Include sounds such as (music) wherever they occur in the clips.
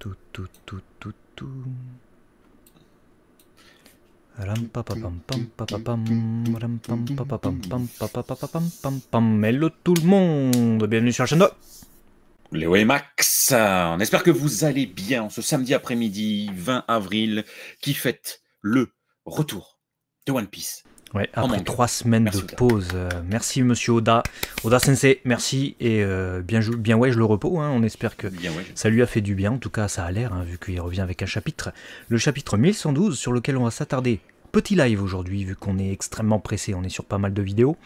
tout, tout, tout, tout, tout. Hello tout le monde, bienvenue sur la chaîne Léo et Max, on espère que vous allez bien ce samedi après-midi 20 avril qui fête le retour de One Piece après trois semaines de pause. Euh, merci Monsieur Oda, Oda Sensei, merci et euh, bien joué. ouais, je le repos. Hein. On espère que ça lui a fait du bien. En tout cas, ça a l'air, hein, vu qu'il revient avec un chapitre, le chapitre 1112 sur lequel on va s'attarder. Petit live aujourd'hui, vu qu'on est extrêmement pressé, on est sur pas mal de vidéos,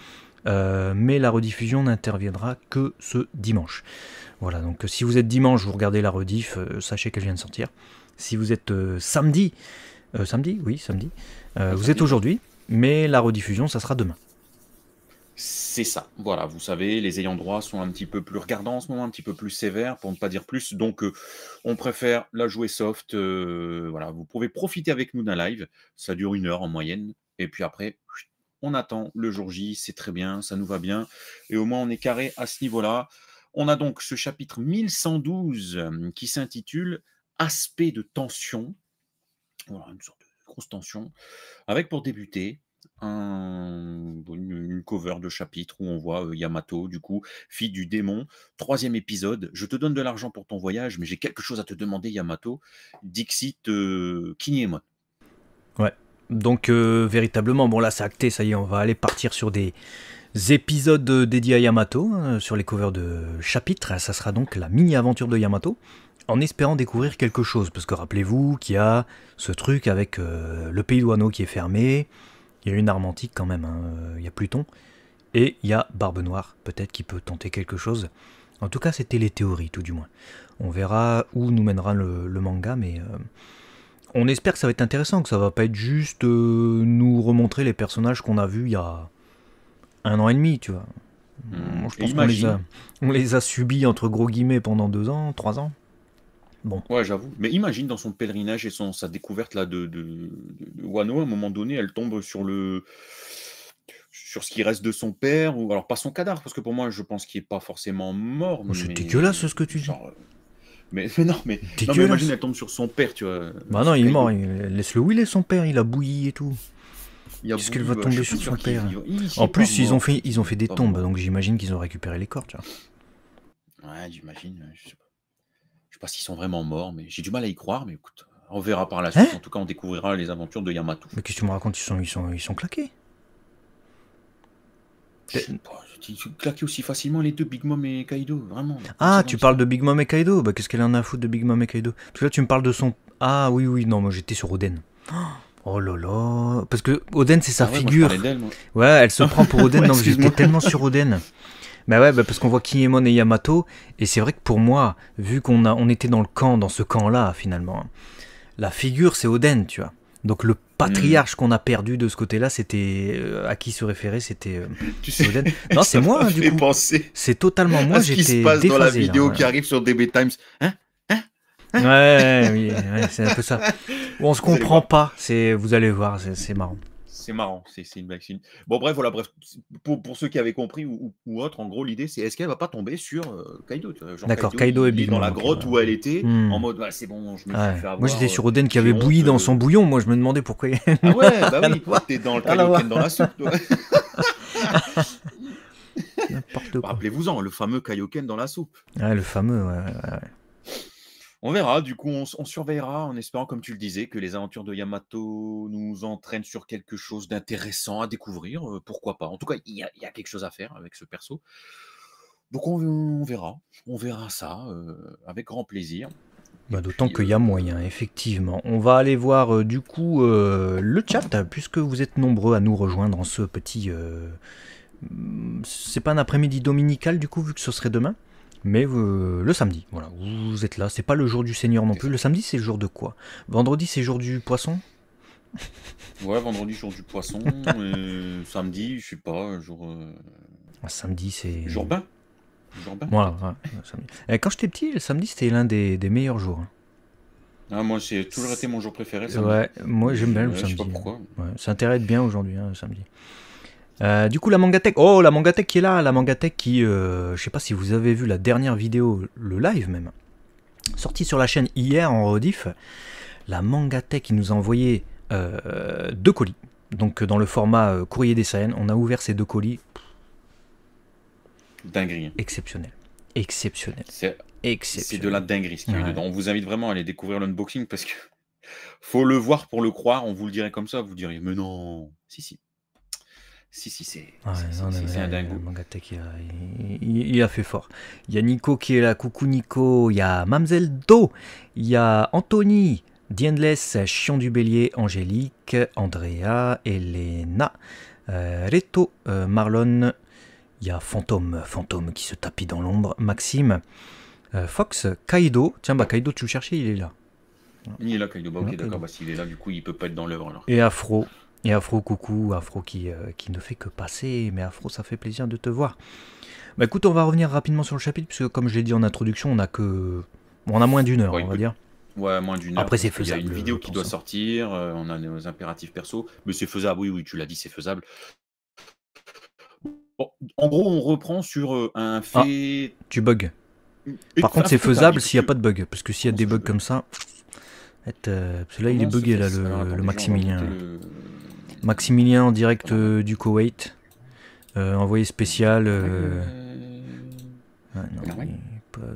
euh, mais la rediffusion n'interviendra que ce dimanche. Voilà, donc si vous êtes dimanche, vous regardez la rediff, sachez qu'elle vient de sortir. Si vous êtes samedi, samedi, oui, samedi, vous êtes aujourd'hui mais la rediffusion, ça sera demain. C'est ça. Voilà, vous savez, les ayants droit sont un petit peu plus regardants en ce moment, un petit peu plus sévères, pour ne pas dire plus. Donc, euh, on préfère la jouer soft. Euh, voilà, vous pouvez profiter avec nous d'un live. Ça dure une heure en moyenne. Et puis après, on attend le jour J. C'est très bien, ça nous va bien. Et au moins, on est carré à ce niveau-là. On a donc ce chapitre 1112 euh, qui s'intitule Aspect de tension. Voilà, une sorte de grosse tension. Avec pour débuter un, une cover de chapitre où on voit euh, Yamato, du coup, fille du démon. Troisième épisode, je te donne de l'argent pour ton voyage, mais j'ai quelque chose à te demander, Yamato. Dixit euh, moi Ouais. Donc euh, véritablement, bon là c'est acté, ça y est, on va aller partir sur des épisodes euh, dédiés à Yamato, hein, sur les covers de chapitre. Ça sera donc la mini-aventure de Yamato, en espérant découvrir quelque chose, parce que rappelez-vous qu'il y a ce truc avec le pays doano qui est fermé, il y a une arme antique quand même, il hein, euh, y a Pluton, et il y a Barbe Noire, peut-être qui peut tenter quelque chose. En tout cas, c'était les théories, tout du moins. On verra où nous mènera le, manga, mais euh, on espère que ça va être intéressant, que ça va pas être juste euh, nous remontrer les personnages qu'on a vus il y a un an et demi, tu vois. Hmm, je pense qu'on on les a subis entre gros guillemets pendant deux ans, trois ans. Ouais, j'avoue. Mais imagine dans son pèlerinage et son, sa découverte là de, de, Wano, à un moment donné, elle tombe sur le sur ce qui reste de son père, ou alors pas son cadavre, parce que pour moi, je pense qu'il est pas forcément mort. Oh, c'est là, dégueulasse ce que tu dis. Euh, (laughs) mais, non, mais... imagine, elle tombe sur son père, tu vois. Bah non, il est mort. Il... Laisse-le où il est, son père, il a bouilli et tout. Est-ce qu'elle va bah, tomber sur son père En plus, ils ont, fait, ils ont fait des tombes, donc j'imagine qu'ils ont récupéré les corps, tu vois. Ouais, j'imagine, je sais pas s'ils sont vraiment morts, mais j'ai du mal à y croire, mais écoute, on verra par la hein suite. en tout cas, on découvrira les aventures de Yamato. Mais qu'est-ce que tu me racontes ils sont, ils sont, ils sont claqués je sais pas, aussi facilement les deux Big Mom et Kaido, vraiment. Ah, tu parles de Big Mom et Kaido Bah, qu'est-ce qu'elle en a à foutre de Big Mom et Kaido Parce que là, tu me parles de son. Ah, oui, oui, non, moi j'étais sur Oden. (gasps) Oh là là Parce que Oden, c'est sa ah figure. Ouais, elle se prend pour Oden. (laughs) j'étais tellement sur Oden. Bah ouais, bah parce qu'on voit Kinemon et Yamato, et c'est vrai que pour moi, vu qu'on on était dans le camp, dans ce camp-là finalement, hein, la figure c'est Oden, tu vois. Donc le patriarche qu'on a perdu de ce côté-là, c'était euh, à qui se référer, c'était euh, Oden. Non, c'est (laughs) moi. Hein, du coup, c'est totalement moi. J'étais ce qui se passe dans la hein, vidéo qui arrive sur DB Times, hein ouais, ouais, c'est un peu ça. On se comprend pas. C'est, vous allez voir, c'est marrant c'est marrant, c'est une vaccine. Bon, bref, voilà, bref, pour, ceux qui avaient compris ou, ou autre, en gros, l'idée, c'est est-ce qu'elle va pas tomber sur euh, Kaido D'accord, Kaido, est Dans la grotte où elle était, en hmm. mode, «Bah, c'est bon, je me suis fait avoir, Moi, j'étais sur euh, Oden qui avait bouilli dans son bouillon, moi, je me demandais pourquoi. ah ouais, (laughs) bah oui, t'es dans le Kaioken dans la soupe, toi. (laughs) Bah, rappelez-vous-en, le fameux Kaioken dans la soupe. Ouais, le fameux, ouais. ouais. On verra, du coup, on, surveillera en espérant, comme tu le disais, que les aventures de Yamato nous entraînent sur quelque chose d'intéressant à découvrir. pourquoi pas En tout cas, il y, a quelque chose à faire avec ce perso. Donc on, verra, on verra ça avec grand plaisir. Bah, d'autant qu'il y a euh, moyen, effectivement. On va aller voir du coup le chat, puisque vous êtes nombreux à nous rejoindre en ce petit... Mmh, c'est pas un après-midi dominical du coup, vu que ce serait demain mais euh, le samedi, voilà, vous êtes là. C'est pas le jour du Seigneur non plus. Le samedi, c'est le jour de quoi Vendredi, c'est le jour du poisson Ouais, vendredi, jour du poisson. samedi, je sais pas, jour. Euh, ah, samedi, c'est. Jour bain Jour bain Voilà, eh, quand j'étais petit, le samedi, c'était l'un des, meilleurs jours. Hein. Ah, moi, j'ai toujours été mon jour préféré. Ouais, moi, j'aime bien le samedi. Je sais pas pourquoi. ça intéresse bien aujourd'hui, hein, le samedi. Euh, du coup, la Mangatech. Oh, la Mangatech qui est là. La Mangatech qui, euh, je sais pas si vous avez vu la dernière vidéo, le live même, sortie sur la chaîne hier en rediff. La Mangatech qui nous a envoyé euh, deux colis. Donc, dans le format euh, courrier des Saennes, on a ouvert ces deux colis. Dinguerie. Hein. Exceptionnel. Exceptionnel. C'est de la dinguerie ce qu'il y a dedans. On vous invite vraiment à aller découvrir l'unboxing parce que (laughs) faut le voir pour le croire. On vous le dirait comme ça. Vous diriez, mais non. Si, si. Si, si, c'est un dingue il, a, fait fort. Il y a Nico qui est là, coucou Nico. Il y a Mamzelle Do. Il y a Anthony, Diendless, Chion du Bélier, Angélique, Andrea, Elena, euh, Reto, euh, Marlon. Il y a Fantôme, Fantôme qui se tapit dans l'ombre, Maxime, euh, Fox, Kaido. Tiens, bah Kaido, tu le cherchais, il est là. Il est là, Kaido. Bah, ok, d'accord. Bah, s'il est là, du coup, il peut pas être dans l'œuvre. Et Afro. Et Afro, coucou, Afro qui, euh, qui ne fait que passer, mais Afro, ça fait plaisir de te voir. Bah écoute, on va revenir rapidement sur le chapitre, puisque comme je l'ai dit en introduction, on a que. on a moins d'une heure, on va dire. Ouais, moins d'une heure. Après, c'est faisable. Il y a une vidéo qui doit hein. sortir, euh, on a nos impératifs perso, mais c'est faisable, oui, oui, tu l'as dit, c'est faisable. en gros, on reprend sur euh, un ah, fait. tu bugs. Par contre, c'est faisable s'il n'y a pas de bug, parce que s'il y a des bugs comme ça. là, il est bugué, là, le Maximilien. Maximilien en direct euh, du Koweït. Euh, envoyé spécial. Euh, ah, ah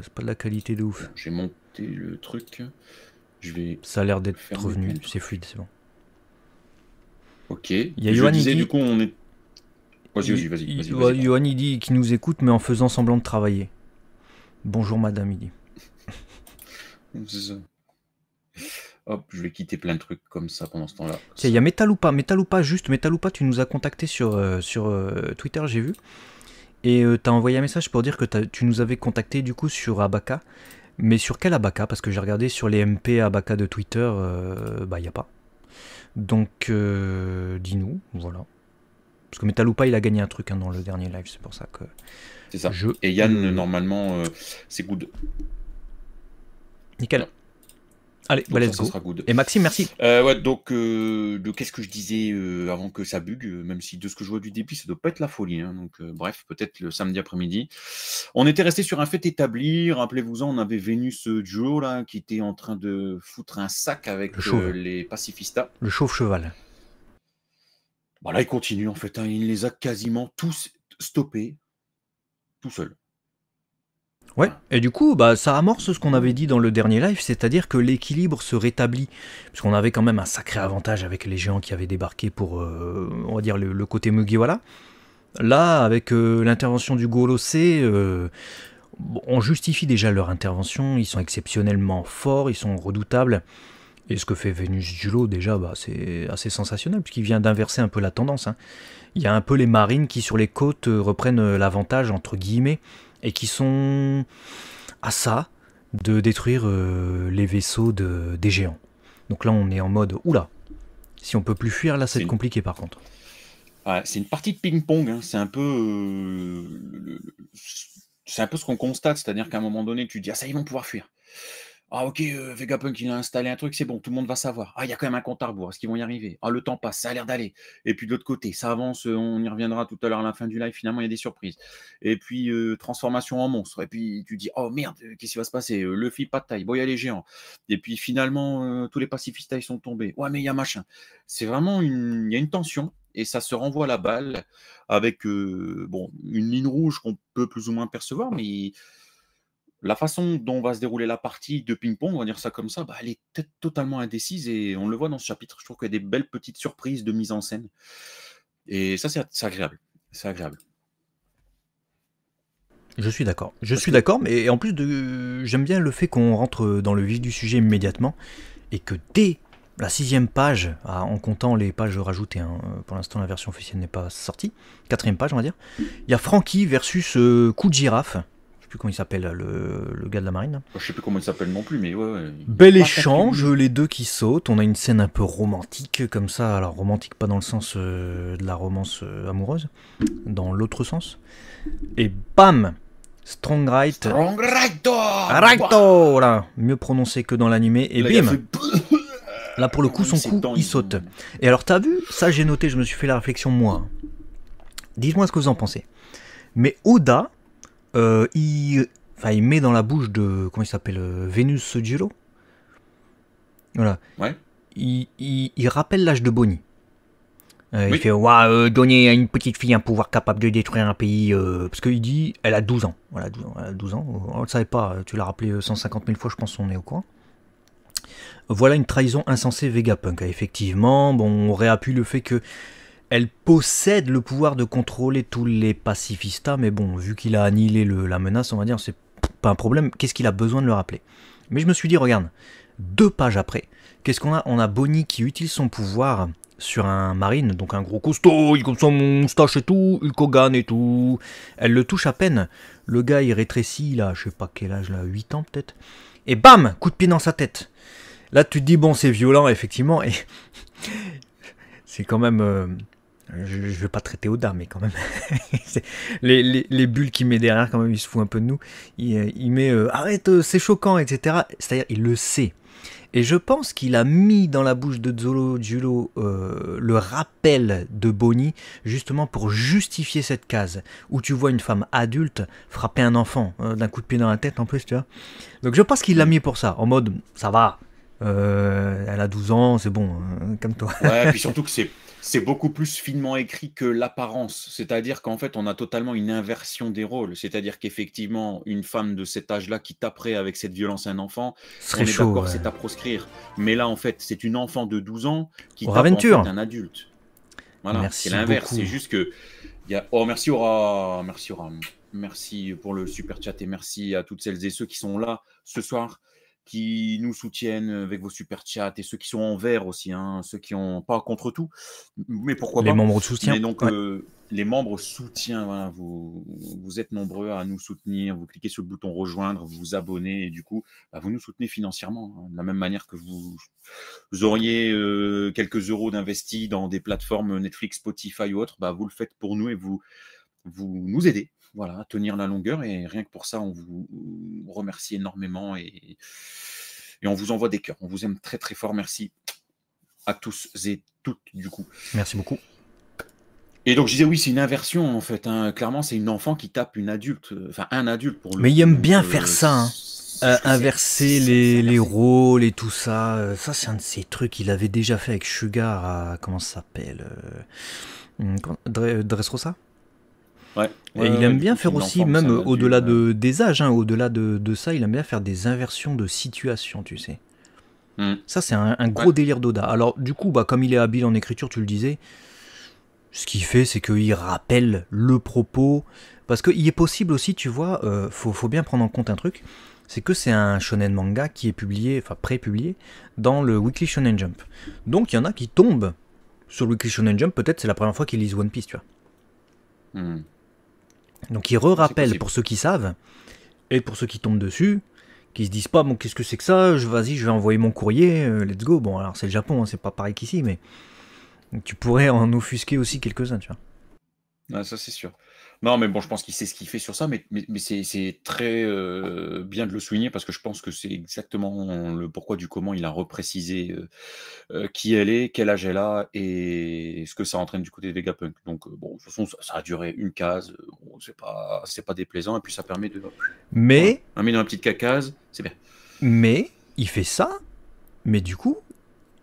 c'est pas de la qualité de ouf. J'ai monté le truc. Je vais. Ça a l'air d'être revenu. C'est fluide, c'est bon. Ok. Il y a qui... du coup, on est. Vas-y, vas-y, vas-y. qui nous écoute, mais en faisant semblant de travailler. Bonjour, madame Idi. Hop, je vais quitter plein de trucs comme ça pendant ce temps-là. Il y a Metaloupa, pas juste, Metaloupa, tu nous as contacté sur, euh, sur euh, Twitter, j'ai vu. Et euh, tu as envoyé un message pour dire que tu nous avais contacté du coup sur abaca Mais sur quel abaca Parce que j'ai regardé sur les MP abaca de Twitter, bah il n'y a pas. Donc dis-nous, voilà. Parce que Metaloupa, il a gagné un truc hein, dans le dernier live, c'est pour ça que. C'est ça. Je... Et Yann, normalement, c'est good. Nickel. Allez, bah, ça, sera good. Et Maxime, merci. Euh, ouais, donc, euh, de qu'est-ce que je disais euh, avant que ça bug, même si de ce que je vois du début, ça doit pas être la folie. Hein. donc, bref, peut-être le samedi après-midi. On était resté sur un fait établi. Rappelez-vous-en, on avait Vénus Duo, là, qui était en train de foutre un sac avec les pacifistas. Le chauve-cheval. voilà bah, il continue, en fait. Hein. il les a quasiment tous stoppés tout seul. Ouais, et du coup, bah, ça amorce ce qu'on avait dit dans le dernier live, c'est-à-dire que l'équilibre se rétablit, puisqu'on avait quand même un sacré avantage avec les géants qui avaient débarqué pour, euh, on va dire, le, côté Mugiwara. Là, avec euh, l'intervention du Golosé, euh, on justifie déjà leur intervention, ils sont exceptionnellement forts, ils sont redoutables. Et ce que fait Vénus Julo, déjà, bah, c'est assez sensationnel, puisqu'il vient d'inverser un peu la tendance. Hein. Il y a un peu les marines qui, sur les côtes, reprennent l'avantage, entre guillemets, et qui sont à ça de détruire euh, les vaisseaux de, des géants. Donc là, on est en mode oula. Si on peut plus fuir, là, c'est compliqué par contre. c'est une partie de ping-pong. Hein. C'est un peu. Euh, c'est un peu ce qu'on constate, c'est-à-dire qu'à un moment donné, tu dis ah ça ils vont pouvoir fuir. Ah, ok, euh, Vegapunk, il a installé un truc, c'est bon, tout le monde va savoir. Ah, il y a quand même un compte à rebours, est-ce qu'ils vont y arriver Ah, le temps passe, ça a l'air d'aller. Et puis de l'autre côté, ça avance, euh, on y reviendra tout à l'heure à la fin du live, finalement, il y a des surprises. Et puis, euh, transformation en monstre. Et puis, tu dis, oh merde, qu'est-ce qui va se passer Luffy, pas de taille, bon, il y a les géants. Et puis, finalement, tous les pacifistes, ils sont tombés. Ouais, mais il y a machin. C'est vraiment une... Il y a une tension et ça se renvoie à la balle avec bon, une ligne rouge qu'on peut plus ou moins percevoir, mais la façon dont va se dérouler la partie de ping-pong, on va dire ça comme ça, bah, elle est totalement indécise et on le voit dans ce chapitre. Je trouve qu'il y a des belles petites surprises de mise en scène. Et ça, c'est agréable. C'est agréable. Je suis d'accord. Je suis d'accord, mais en plus, de... j'aime bien le fait qu'on rentre dans le vif du sujet immédiatement et que dès la sixième page, ah, en comptant les pages rajoutées, hein, euh, pour l'instant la version officielle n'est pas sortie, quatrième page on va dire, il y a Frankie versus Coup euh, de Girafe sais plus comment il s'appelle, le, gars de la marine. Je sais plus comment il s'appelle non plus, mais ouais. Bel échange, les deux qui sautent. On a une scène un peu romantique, comme ça. Alors, romantique, pas dans le sens euh, de la romance euh, amoureuse, dans l'autre sens. Et bam Strong Right. Strong Righto Voilà, mieux prononcé que dans l'animé. Et bim Là, pour le coup, ah, son coup, il saute. Et alors, t'as vu Ça, j'ai noté, je me suis fait la réflexion, moi. Dites-moi ce que vous en pensez. Mais Oda, euh, il, enfin, il met dans la bouche de. Comment il s'appelle euh, Vénus Giro Voilà. Ouais. Il, il, rappelle l'âge de Bonnie. Euh, il fait ouais, donner à une petite fille un pouvoir capable de détruire un pays. parce qu'il dit elle a 12 ans. Voilà, 12 ans. Oh, on ne le savait pas. Tu l'as rappelé 150 000 fois, je pense qu'on est au coin. Voilà une trahison insensée Vegapunk. Effectivement, bon, on réappuie le fait que elle possède le pouvoir de contrôler tous les pacifistas, mais bon, vu qu'il a annihilé la menace, on va dire, c'est pas un problème. Qu'est-ce qu'il a besoin de le rappeler Mais je me suis dit, regarde, deux pages après, qu'est-ce qu'on a On a Bonnie qui utilise son pouvoir sur un marine, donc un gros costaud, il comme son moustache et tout, il cogane et tout. Elle le touche à peine. Le gars, il rétrécit, il a, je sais pas quel âge, là, 8 ans peut-être. Et bam Coup de pied dans sa tête. Là, tu te dis, bon, c'est violent, effectivement, et (laughs) c'est quand même. Euh, je, ne vais pas traiter Oda, mais quand même, (laughs) les, bulles qu'il met derrière, quand même, il se fout un peu de nous. Il, euh, met euh, arrête, euh, c'est choquant, etc. C'est-à-dire, il le sait. Et je pense qu'il a mis dans la bouche de Zolo Julo le rappel de Bonnie, justement pour justifier cette case, où tu vois une femme adulte frapper un enfant d'un coup de pied dans la tête en plus, tu vois. Donc je pense qu'il l'a mis pour ça, en mode ça va, elle a 12 ans, c'est bon, hein, comme toi. Ouais, puis surtout que c'est c'est beaucoup plus finement écrit que l'apparence. C'est-à-dire qu'en fait, on a totalement une inversion des rôles. C'est-à-dire qu'effectivement, une femme de cet âge-là qui taperait avec cette violence un enfant, on est d'accord, c'est à proscrire. Mais là, en fait, c'est une enfant de 12 ans qui Aura tape un adulte. Voilà, c'est l'inverse. C'est juste que. Oh, merci Aura. Merci Aura. Merci pour le super chat et merci à toutes celles et ceux qui sont là ce soir qui nous soutiennent avec vos super chats et ceux qui sont en vert aussi, hein, ceux qui ont pas contre tout, mais pourquoi les pas. Euh, les membres de soutien. donc, les membres soutien, vous, vous, êtes nombreux à nous soutenir, vous cliquez sur le bouton rejoindre, vous vous abonnez et du coup, bah, vous nous soutenez financièrement, hein, de la même manière que vous, vous auriez euh, quelques euros d'investis dans des plateformes Netflix, Spotify ou autres, bah, vous le faites pour nous et vous, vous nous aidez voilà, tenir la longueur. Et rien que pour ça, on vous remercie énormément et, et on vous envoie des cœurs. On vous aime très très fort. Merci à tous et toutes du coup. Merci beaucoup. Et donc je disais oui, c'est une inversion en fait. Hein. Clairement, c'est une enfant qui tape une adulte, euh, enfin un adulte pour le. Mais il aime bien euh, faire ça. Hein. Euh, inverser les, les, rôles et tout ça. ça, c'est un de ces trucs qu'il avait déjà fait avec Sugar à. Comment ça s'appelle euh, hum, Dressrosa et il aime bien faire aussi, même au-delà de, des âges, hein, au-delà de, de, ça, il aime bien faire des inversions de situation, tu sais. Hmm. Ça, c'est un, gros délire d'Oda. Alors, du coup, bah, comme il est habile en écriture, tu le disais, ce qu'il fait, c'est qu'il rappelle le propos. Parce qu'il est possible aussi, tu vois, euh, faut, bien prendre en compte un truc, c'est que c'est un shonen manga qui est publié, enfin pré-publié, dans le Weekly Shonen Jump. Donc il y en a qui tombent sur le Weekly Shonen Jump, peut-être c'est la première fois qu'ils lisent One Piece, tu vois. Hmm. Donc il re-rappelle pour ceux qui savent et pour ceux qui tombent dessus, qui se disent pas bon qu'est-ce que c'est que ça, vas-y je vais envoyer mon courrier, euh, let's go. Bon alors c'est le Japon, hein, c'est pas pareil qu'ici, mais tu pourrais en (laughs) offusquer aussi quelques-uns, tu vois. Ah, ça c'est sûr. Non, mais bon, je pense qu'il sait ce qu'il fait sur ça, mais, c'est très euh, bien de le souligner parce que je pense que c'est exactement le pourquoi du comment il a reprécisé euh, euh, qui elle est, quel âge elle a et ce que ça entraîne du côté de Vegapunk. Donc, bon, de toute façon, ça, a duré une case, c'est pas, pas déplaisant et puis ça permet de. Mais. Un dans petite cacase, c'est bien. Mais, il fait ça, mais du coup,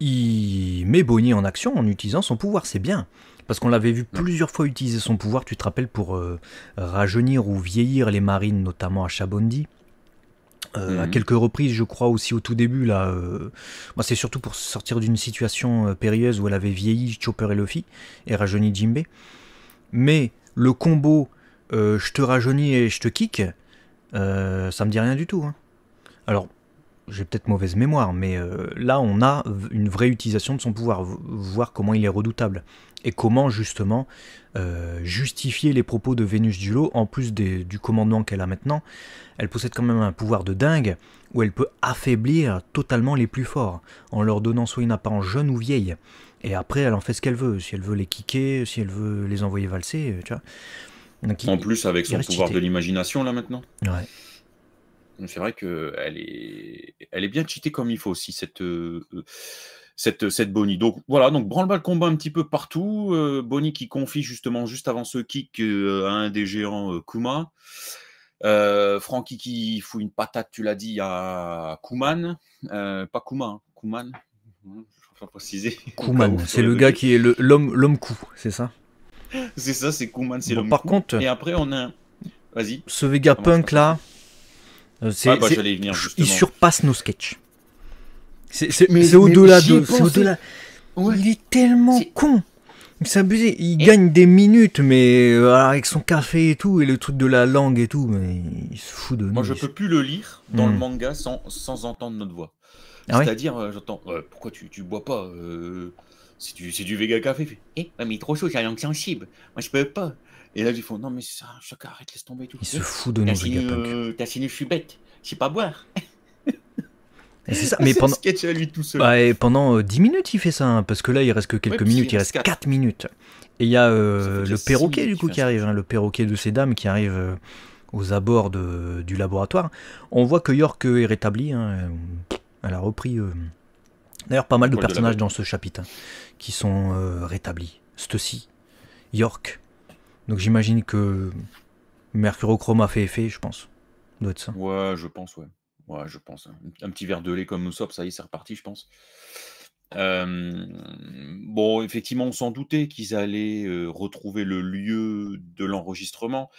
il met Bonnie en action en utilisant son pouvoir, c'est bien. Parce qu'on l'avait vu plusieurs fois utiliser son pouvoir, tu te rappelles, pour euh, rajeunir ou vieillir les marines, notamment à Chabondi. Euh, à mhm. quelques reprises, je crois aussi au tout début là. Euh, c'est surtout pour sortir d'une situation périlleuse où elle avait vieilli Chopper et Luffy et rajeuni Jimbe. Mais le combo je te rajeunis et je te kick, ça me dit rien du tout. Hein. Alors j'ai peut-être mauvaise mémoire, mais euh, là on a une vraie utilisation de son pouvoir, voir comment il est redoutable, et comment justement euh, justifier les propos de Vénus du lot, en plus du commandement qu'elle a maintenant, elle possède quand même un pouvoir de dingue, où elle peut affaiblir totalement les plus forts, en leur donnant soit une apparence jeune ou vieille, et après elle en fait ce qu'elle veut, si elle veut les kicker, si elle veut les envoyer valser, en plus avec son pouvoir de l'imagination là maintenant. Ouais c'est vrai qu'elle est, elle est bien cheatée comme il faut aussi, cette, euh, euh, cette, euh, cette Bonnie. Donc voilà, donc branle-bas le combat un petit peu partout. Bonnie qui confie justement juste avant ce kick à un des géants Kuma. Francky qui fout une patate, tu l'as dit, à Kuman. pas Kuma, hein, Kuman. Hein, je pas préciser. (laughs) Kuman, c'est le gars qui est l'homme coup, c'est ça C'est ça, c'est Kuman, c'est l'homme Par contre. Et après, on a. Vas-y. Ce Vegapunk là. Euh, ah, bah, venir, Il surpasse nos sketchs. C'est, au-delà de. Il est tellement con. Il Il gagne des minutes, mais euh, avec son café et tout, et le truc de la langue et tout, mais il se fout de nous. Moi, je peux plus le lire dans le hmm. manga sans, sans entendre notre voix. Ah C'est-à-dire, euh, j'entends, pourquoi tu, tu bois pas C'est du, c'est du Vega Café. Eh, mais il est trop chaud, j'ai la langue sensible. Moi, je peux pas. Et là, ils font non, mais ça, chacun arrête, laisse tomber. Tout. Il se fout de nous, euh, T'as as fini, je suis bête. Je sais pas boire. (laughs) c'est ça, (laughs) mais pendant. Sketch à lui tout seul. pendant 10 euh, minutes, il fait ça, hein, parce que là, il reste que quelques minutes, il reste 4. minutes. Et il y a euh, le perroquet, du coup, qui arrive, hein, le perroquet de ces dames qui arrive aux abords du laboratoire. On voit que York est rétabli hein, elle a repris. D'ailleurs, pas mal de personnages dans ce chapitre qui sont rétablis. Ceci, York, donc j'imagine que mercurochrome a fait effet, je pense. Doit ça. Ouais, je pense, ouais. Ouais, je pense. Un petit verre de lait comme sop, ça y est, c'est reparti, je pense. Euh, bon, effectivement, on s'en doutait qu'ils allaient euh, retrouver le lieu de l'enregistrement,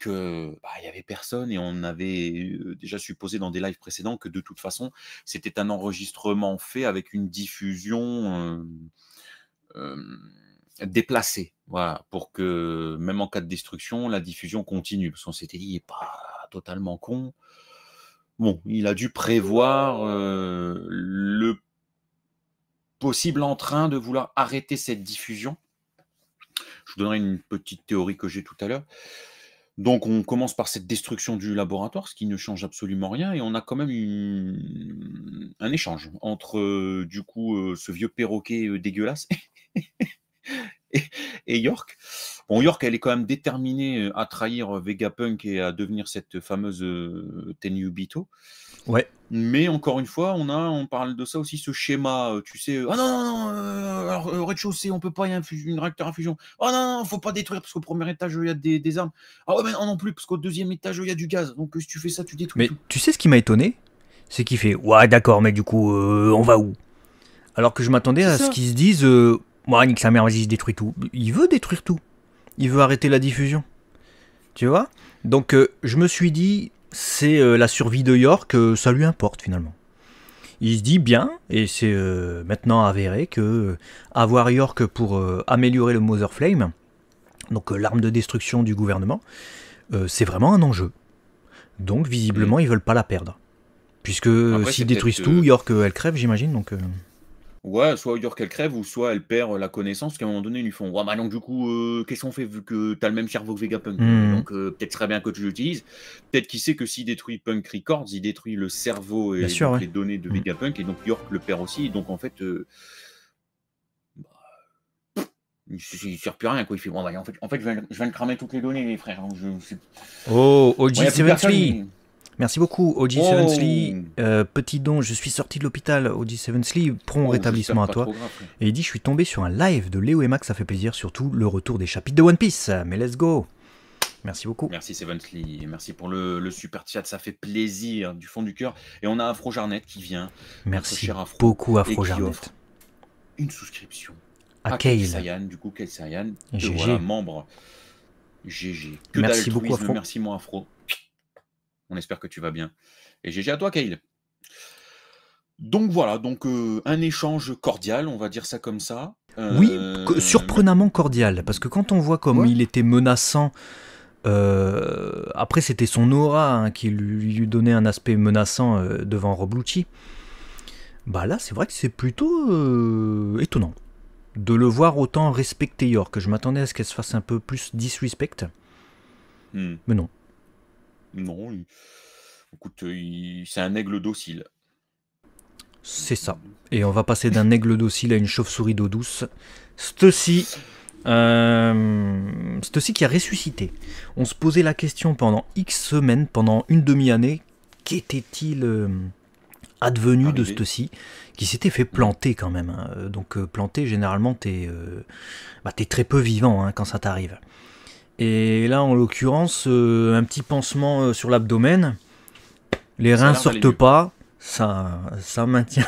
qu'il bah, n'y avait personne et on avait euh, déjà supposé dans des lives précédents que de toute façon, c'était un enregistrement fait avec une diffusion déplacée pour que même en cas de destruction, la diffusion continue. Parce qu'on s'était dit, il n'est pas totalement con. Bon, il a dû prévoir euh, le possible entrain de vouloir arrêter cette diffusion. Je vous donnerai une petite théorie que j'ai tout à l'heure. Donc on commence par cette destruction du laboratoire, ce qui ne change absolument rien, et on a quand même un échange entre euh, du coup euh, ce vieux perroquet dégueulasse (laughs) et York. Bon, York, elle est quand même déterminée euh, à trahir euh, Vegapunk et à devenir cette euh, fameuse Tenyubito. Ouais. Mais encore une fois, on a, on parle de ça aussi, ce schéma, tu sais, ah oh non, non, non, alors, rez-de-chaussée, on peut pas, y a une réacteur à fusion. Ah oh non, non, faut pas détruire, parce qu'au premier étage, il y a des, des armes. Ah ouais, mais non, non plus, parce qu'au deuxième étage, il y a du gaz. Donc si tu fais ça, tu détruis. Mais tu sais ce qui m'a étonné C'est qu'il fait, ouais, d'accord, mais du coup, on va où Alors que je m'attendais à ce qu'ils se disent, moi, nique sa mère, vas-y, tout. Il veut détruire tout. Il veut arrêter la diffusion. Tu vois Donc, euh, je me suis dit, c'est euh, la survie de York, euh, ça lui importe finalement. Il se dit bien, et c'est maintenant avéré que avoir York pour améliorer le Mother Flame, donc l'arme de destruction du gouvernement, c'est vraiment un enjeu. Donc visiblement, mm. ils veulent pas la perdre. Puisque s'ils détruisent tout, York, elle crève, j'imagine, donc... Ouais, soit York elle crève, ou soit elle perd euh, la connaissance, qu'à un moment donné, ils lui font Ouais, bah donc du coup, euh, qu'est-ce qu'on fait vu que t'as le même cerveau que Vegapunk euh, mmh. Donc peut-être serait bien que tu l'utilises. Peut-être qu'il sait que s'il détruit Punk Records, il détruit le cerveau et les données de mmh. Vegapunk, et donc York le perd aussi. Donc en fait, bah, il, ne sert plus à rien. Quoi. Il fait bah, en fait, je, viens, de cramer toutes les données, les frères. Hein, je, Oh, og Merci beaucoup, OG Sevensley. Oh. Euh, petit don, je suis sorti de l'hôpital, OG Sevensley. Prompt oh, rétablissement à toi. Et il dit Je suis tombé sur un live de Léo et Max, ça fait plaisir, surtout le retour des chapitres de One Piece. Mais let's go Merci beaucoup. Merci Sevensley, merci pour le, super chat, ça fait plaisir du fond du cœur. Et on a Afro Jarnet qui vient. Merci beaucoup Afro Jarnet. Une souscription à, Kale. Sayan, du coup Kale Sayan, GG. Voilà, membre GG. merci beaucoup Merci Afro. On espère que tu vas bien. Et GG à toi, Kyle. Donc voilà, donc euh, un échange cordial, on va dire ça comme ça. Oui, euh, surprenamment cordial, parce que quand on voit comme il était menaçant, euh, après c'était son aura hein, qui lui, donnait un aspect menaçant devant Roblucci. Bah là, c'est vrai que c'est plutôt étonnant de le voir autant respecter York. Je m'attendais à ce qu'elle se fasse un peu plus disrespect, hmm. mais non, non, écoute, euh, c'est un aigle docile. C'est ça. Et on va passer d'un aigle docile à une chauve-souris d'eau douce. Ceci. Euh, ceci qui a ressuscité. On se posait la question pendant X semaines, pendant une demi-année, qu'était-il euh, advenu de ceci qui s'était fait planter quand même. Hein. Donc planter, généralement, bah, t'es très peu vivant hein, quand ça t'arrive. Et là, en l'occurrence, euh, un petit pansement euh, sur l'abdomen. Les reins sortent pas. Ça, ça maintient.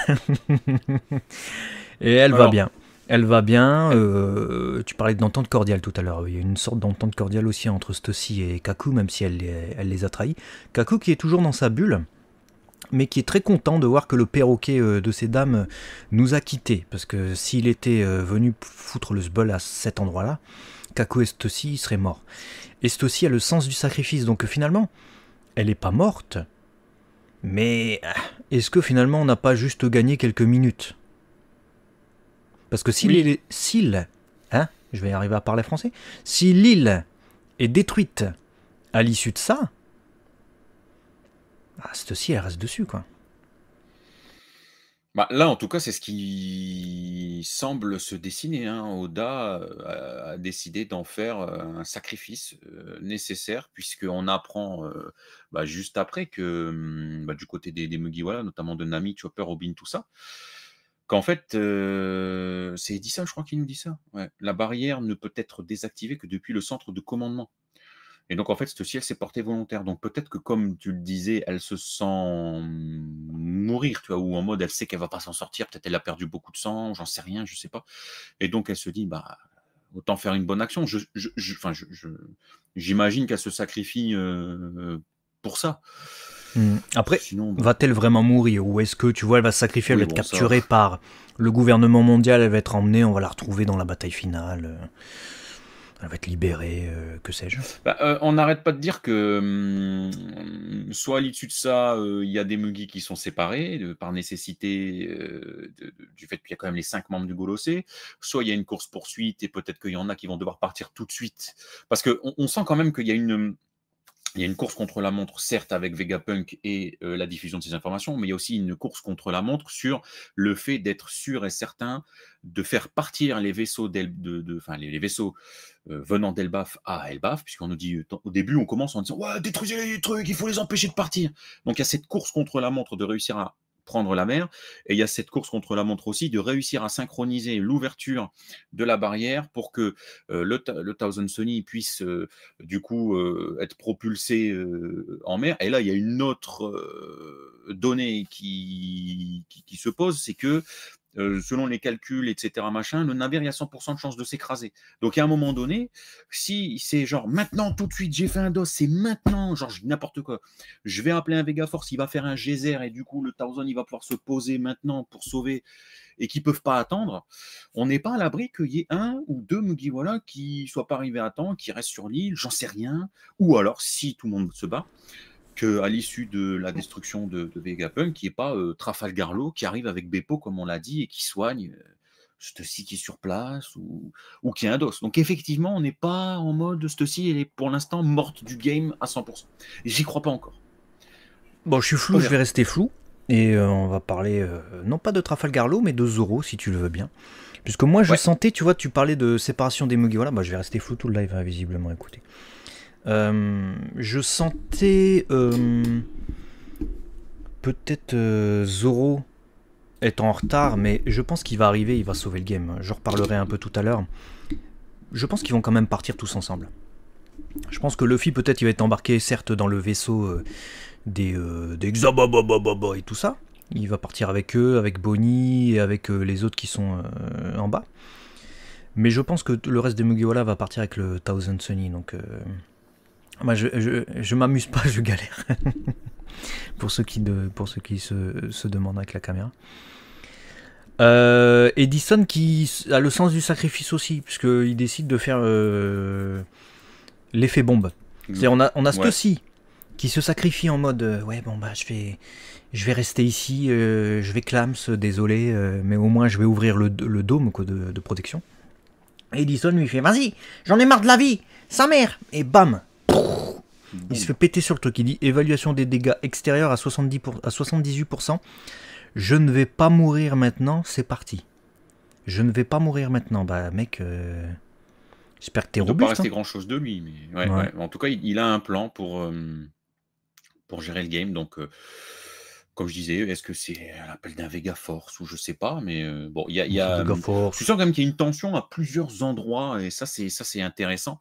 (laughs) et elle va bien. Elle va bien. Euh, tu parlais d'entente cordiale tout à l'heure. Il y a une sorte d'entente cordiale aussi entre Stussy et Kaku, même si elle, les a trahis. Kaku qui est toujours dans sa bulle mais qui est très content de voir que le perroquet de ces dames nous a quittés, parce que s'il était venu foutre le sebol à cet endroit-là, est aussi serait mort. aussi a le sens du sacrifice, donc finalement, elle n'est pas morte. Mais ah, est-ce que finalement on n'a pas juste gagné quelques minutes Parce que si l'île, hein, je vais arriver à parler français, si l'île est détruite à l'issue de ça, ah, aussi elle reste dessus quoi. Bah, là, en tout cas, c'est ce qui semble se dessiner. Hein. Oda a décidé d'en faire un sacrifice nécessaire, puisqu'on apprend bah, juste après que mmh, bah, du côté des, des notamment de Nami, Chopper, Robin, tout ça, qu'en fait, c'est Edison, je crois, qui nous dit ça. La barrière ne peut être désactivée que depuis le centre de commandement. Et donc, en fait, cette ciel elle s'est portée volontaire. Donc, peut-être que, comme tu le disais, elle se sent mmh, mourir, tu vois, ou en mode, elle sait qu'elle va pas s'en sortir. Peut-être elle a perdu beaucoup de sang, j'en sais rien, je sais pas. Et donc, elle se dit, bah, autant faire une bonne action. j'imagine qu'elle se sacrifie euh, pour ça. Mmh. Après, bah va-t-elle vraiment mourir Ou est-ce que, tu vois, elle va se sacrifier, elle va être capturée par le gouvernement mondial, elle va être emmenée, on va la retrouver dans la bataille finale euh on va être libéré, euh, que sais-je. Bah, euh, on n'arrête pas de dire que hum, soit à l'issue de ça, euh, il y a des Mugi qui sont séparés par nécessité du fait qu'il y a quand même les cinq membres du Golossé, soit il y a une course poursuite et peut-être qu'il y en a qui vont devoir partir tout de suite. Parce qu'on sent quand même qu'il y a une hum, il y a une course contre la montre, certes, avec Vegapunk et euh, la diffusion de ces informations, mais il y a aussi une course contre la montre sur le fait d'être sûr et certain de faire partir les vaisseaux, de, de les, vaisseaux euh, venant d'Elbaf à Elbaf, puisqu'on nous dit euh, au début, on commence en disant Ouais, détruisez les trucs, il faut les empêcher de partir. Donc il y a cette course contre la montre de réussir à prendre la mer. Et il y a cette course contre la montre aussi, de réussir à synchroniser l'ouverture de la barrière pour que euh, le, le, Thousand Sony puisse euh, du coup euh, être propulsé en mer. Et là, il y a une autre donnée qui, qui se pose, c'est que euh, selon les calculs, etc., machin, le navire, il y a 100% de chance de s'écraser. Donc, à un moment donné, si c'est genre maintenant, tout de suite, j'ai fait un dos, c'est maintenant, genre n'importe quoi, je vais appeler un Vega Force, il va faire un geyser et du coup, le Tarzan, il va pouvoir se poser maintenant pour sauver et qui peuvent pas attendre, on n'est pas à l'abri qu'il y ait un ou deux voilà, qui soient pas arrivés à temps, qui restent sur l'île, j'en sais rien, ou alors si tout le monde se bat qu'à l'issue de la destruction de, Vegapunk, qu'il n'y ait pas euh, Trafalgarlo qui arrive avec Beppo, comme on l'a dit, et qui soigne euh, qui est sur place ou, ou qui est un dos. Donc effectivement, on n'est pas en mode ceci elle est pour l'instant morte du game à 100%. J'y crois pas encore. Bon, je suis flou, je vais rester flou. Et euh, on va parler, euh, non pas de Trafalgarlo, mais de Zoro, si tu le veux bien. Puisque moi, je sentais, tu vois, tu parlais de séparation des Voilà, Bah, je vais rester flou tout le live, invisiblement hein, visiblement, écoutez. Euh, je sentais euh, peut-être euh, Zoro est en retard, mais je pense qu'il va arriver, il va sauver le game. Je reparlerai un peu tout à l'heure. Je pense qu'ils vont quand même partir tous ensemble. Je pense que Luffy, peut-être, il va être embarqué, certes, dans le vaisseau des, euh, et tout ça. Il va partir avec eux, avec Bonnie et avec les autres qui sont en bas. Mais je pense que le reste des Mugiwara va partir avec le Thousand Sunny, donc... Moi, je, je, je m'amuse pas, (laughs) je galère. (laughs) pour ceux qui, de, pour ceux qui se, se demandent avec la caméra. Euh, Edison qui a le sens du sacrifice aussi, puisqu'il décide de faire euh, l'effet bombe. C'est on a, on a ouais. ci qui se sacrifie en mode euh, ouais bon bah je vais je vais rester ici, je vais clams, désolé, mais au moins je vais ouvrir le, le dôme de, de protection. Edison lui fait vas-y, j'en ai marre de la vie, sa mère et bam il se fait péter sur le truc. Il dit évaluation des dégâts extérieurs à, 70 à 78%. Je ne vais pas mourir maintenant, c'est parti. Je ne vais pas mourir maintenant. Bah, mec, euh, j'espère que t'es robuste. Il ne pas rester hein. grand chose de lui. Mais... En tout cas, il, a un plan pour, euh, pour gérer le game. Donc. Euh, comme je disais, est-ce que c'est à l'appel d'un Vega Force ou je sais pas, mais bon, il y a, y a je quand même qu'il y a une tension à plusieurs endroits et ça c'est ça c'est intéressant.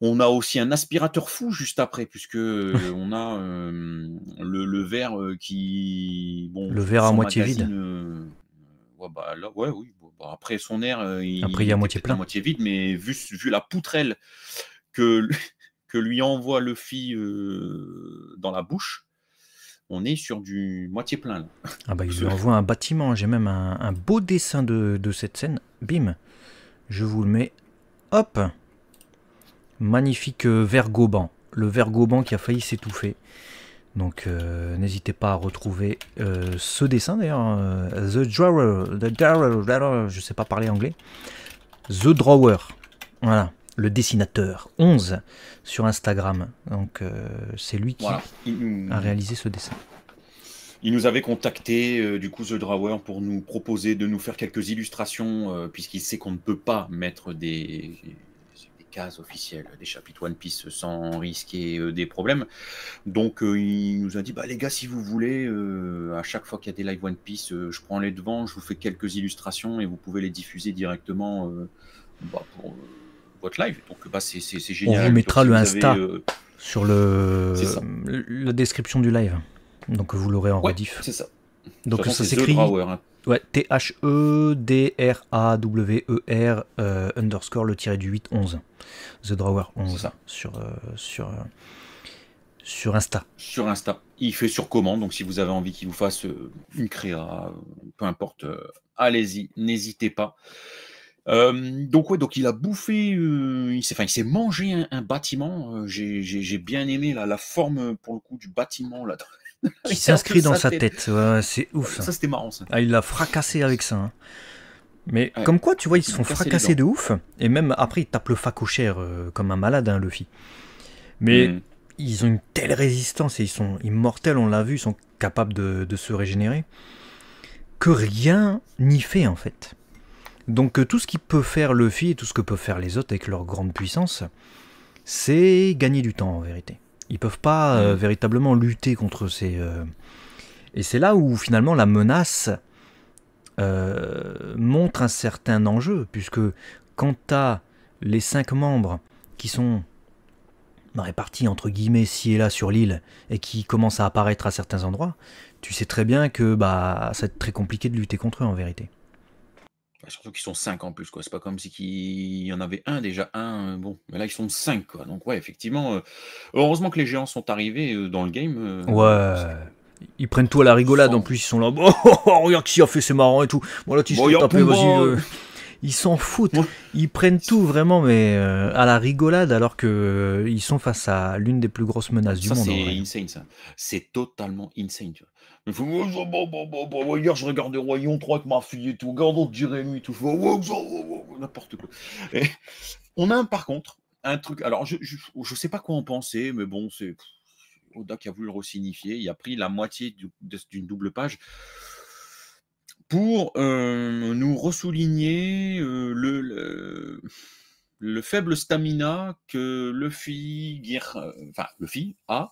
On a aussi un aspirateur fou juste après, puisque euh, on a euh, le, verre euh, qui. le verre à moitié vide. Bah, bah, après son air, il, est moitié plein. moitié vide, mais vu, vu la poutrelle que, (laughs) que lui envoie Luffy fil dans la bouche, on est sur du moitié plein. Ah bah, il lui (laughs) envoie un bâtiment. J'ai même un, beau dessin de, de cette scène. Bim, je vous le mets. Hop Magnifique euh, Vergoban. Le Vergoban qui a failli s'étouffer. Donc euh, n'hésitez pas à retrouver euh, ce dessin d'ailleurs. the Drawer. Je ne sais pas parler anglais. The Drawer. Voilà. Le dessinateur 11 sur Instagram. Donc c'est lui qui a réalisé ce dessin. Il nous avait contacté, du coup, The Drawer, pour nous proposer de nous faire quelques illustrations, puisqu'il sait qu'on ne peut pas mettre des, officielle des chapitres One Piece sans risquer euh, des problèmes. Donc euh, il nous a dit, bah, les gars, si vous voulez, euh, à chaque fois qu'il y a des live One Piece, je prends les devants, je vous fais quelques illustrations et vous pouvez les diffuser directement bah, pour votre live. Donc bah, c'est génial. On vous mettra le Insta sur le... la description du live. Donc vous l'aurez en rediff. C'est ça. Donc ça s'écrit. Ouais, T-H-E-D-R-A-W-E-R e euh, underscore le tiré du 8 11. The Drawer 11 sur, euh, sur, euh, sur Insta. Sur Insta. Il fait sur commande, donc si vous avez envie qu'il vous fasse une créa, peu importe, allez-y, n'hésitez pas. donc ouais, donc il a bouffé, il s'est, enfin, mangé un, bâtiment. j'ai, bien aimé la forme pour le coup du bâtiment là, (laughs) Qui s'inscrit dans sa tête. c'est ouf. Ça, c'était marrant. Ça. Hein. Ah, il l'a fracassé avec ça. Hein. Mais comme quoi, tu vois, ils se sont fracassés de ouf. Et même après, ils tapent le facochère euh, comme un malade, hein, Luffy. Mais mm. ils ont une telle résistance et ils sont immortels, on l'a vu, ils sont capables de, se régénérer. Que rien n'y fait, en fait. Donc euh, tout ce qui peut faire Luffy et tout ce que peuvent faire les autres avec leur grande puissance, c'est gagner du temps en vérité. Ils peuvent pas euh, mm. véritablement lutter contre ces. Euh, et c'est là où finalement la menace euh, montre un certain enjeu, puisque quant à les cinq membres qui sont répartis entre guillemets ci et là sur l'île et qui commencent à apparaître à certains endroits, tu sais très bien que bah ça va être très compliqué de lutter contre eux en vérité. Bah, surtout qu'ils sont 5 en plus, quoi. C'est pas comme si qu'il y en avait un déjà, un, euh, bon, mais là ils sont 5, quoi. Donc ouais, effectivement, euh, heureusement que les géants sont arrivés euh, dans le game. ouais. Ils prennent tout à la rigolade, en plus ils sont là, (laughs) oh, regarde qui a fait, c'est marrant et tout. Voilà, là tu bon, taper vas-y. Ils s'en foutent. Ils prennent tout vraiment, mais euh, à la rigolade, alors qu'ils euh, sont face à l'une des plus grosses menaces du monde. C'est insane, ça. C'est totalement insane, Hier, oh, oh, oh, je regardais Royon 3 avec ma fille et tout. regarde de dirait lui tout. N'importe quoi. on a par contre un truc. Alors, je ne sais pas quoi en penser, mais bon, c'est Oda qui a voulu le resignifier. Il a pris la moitié d'une double page pour euh, nous ressouligner euh, le, faible stamina que Luffy, Gear, euh, enfin, a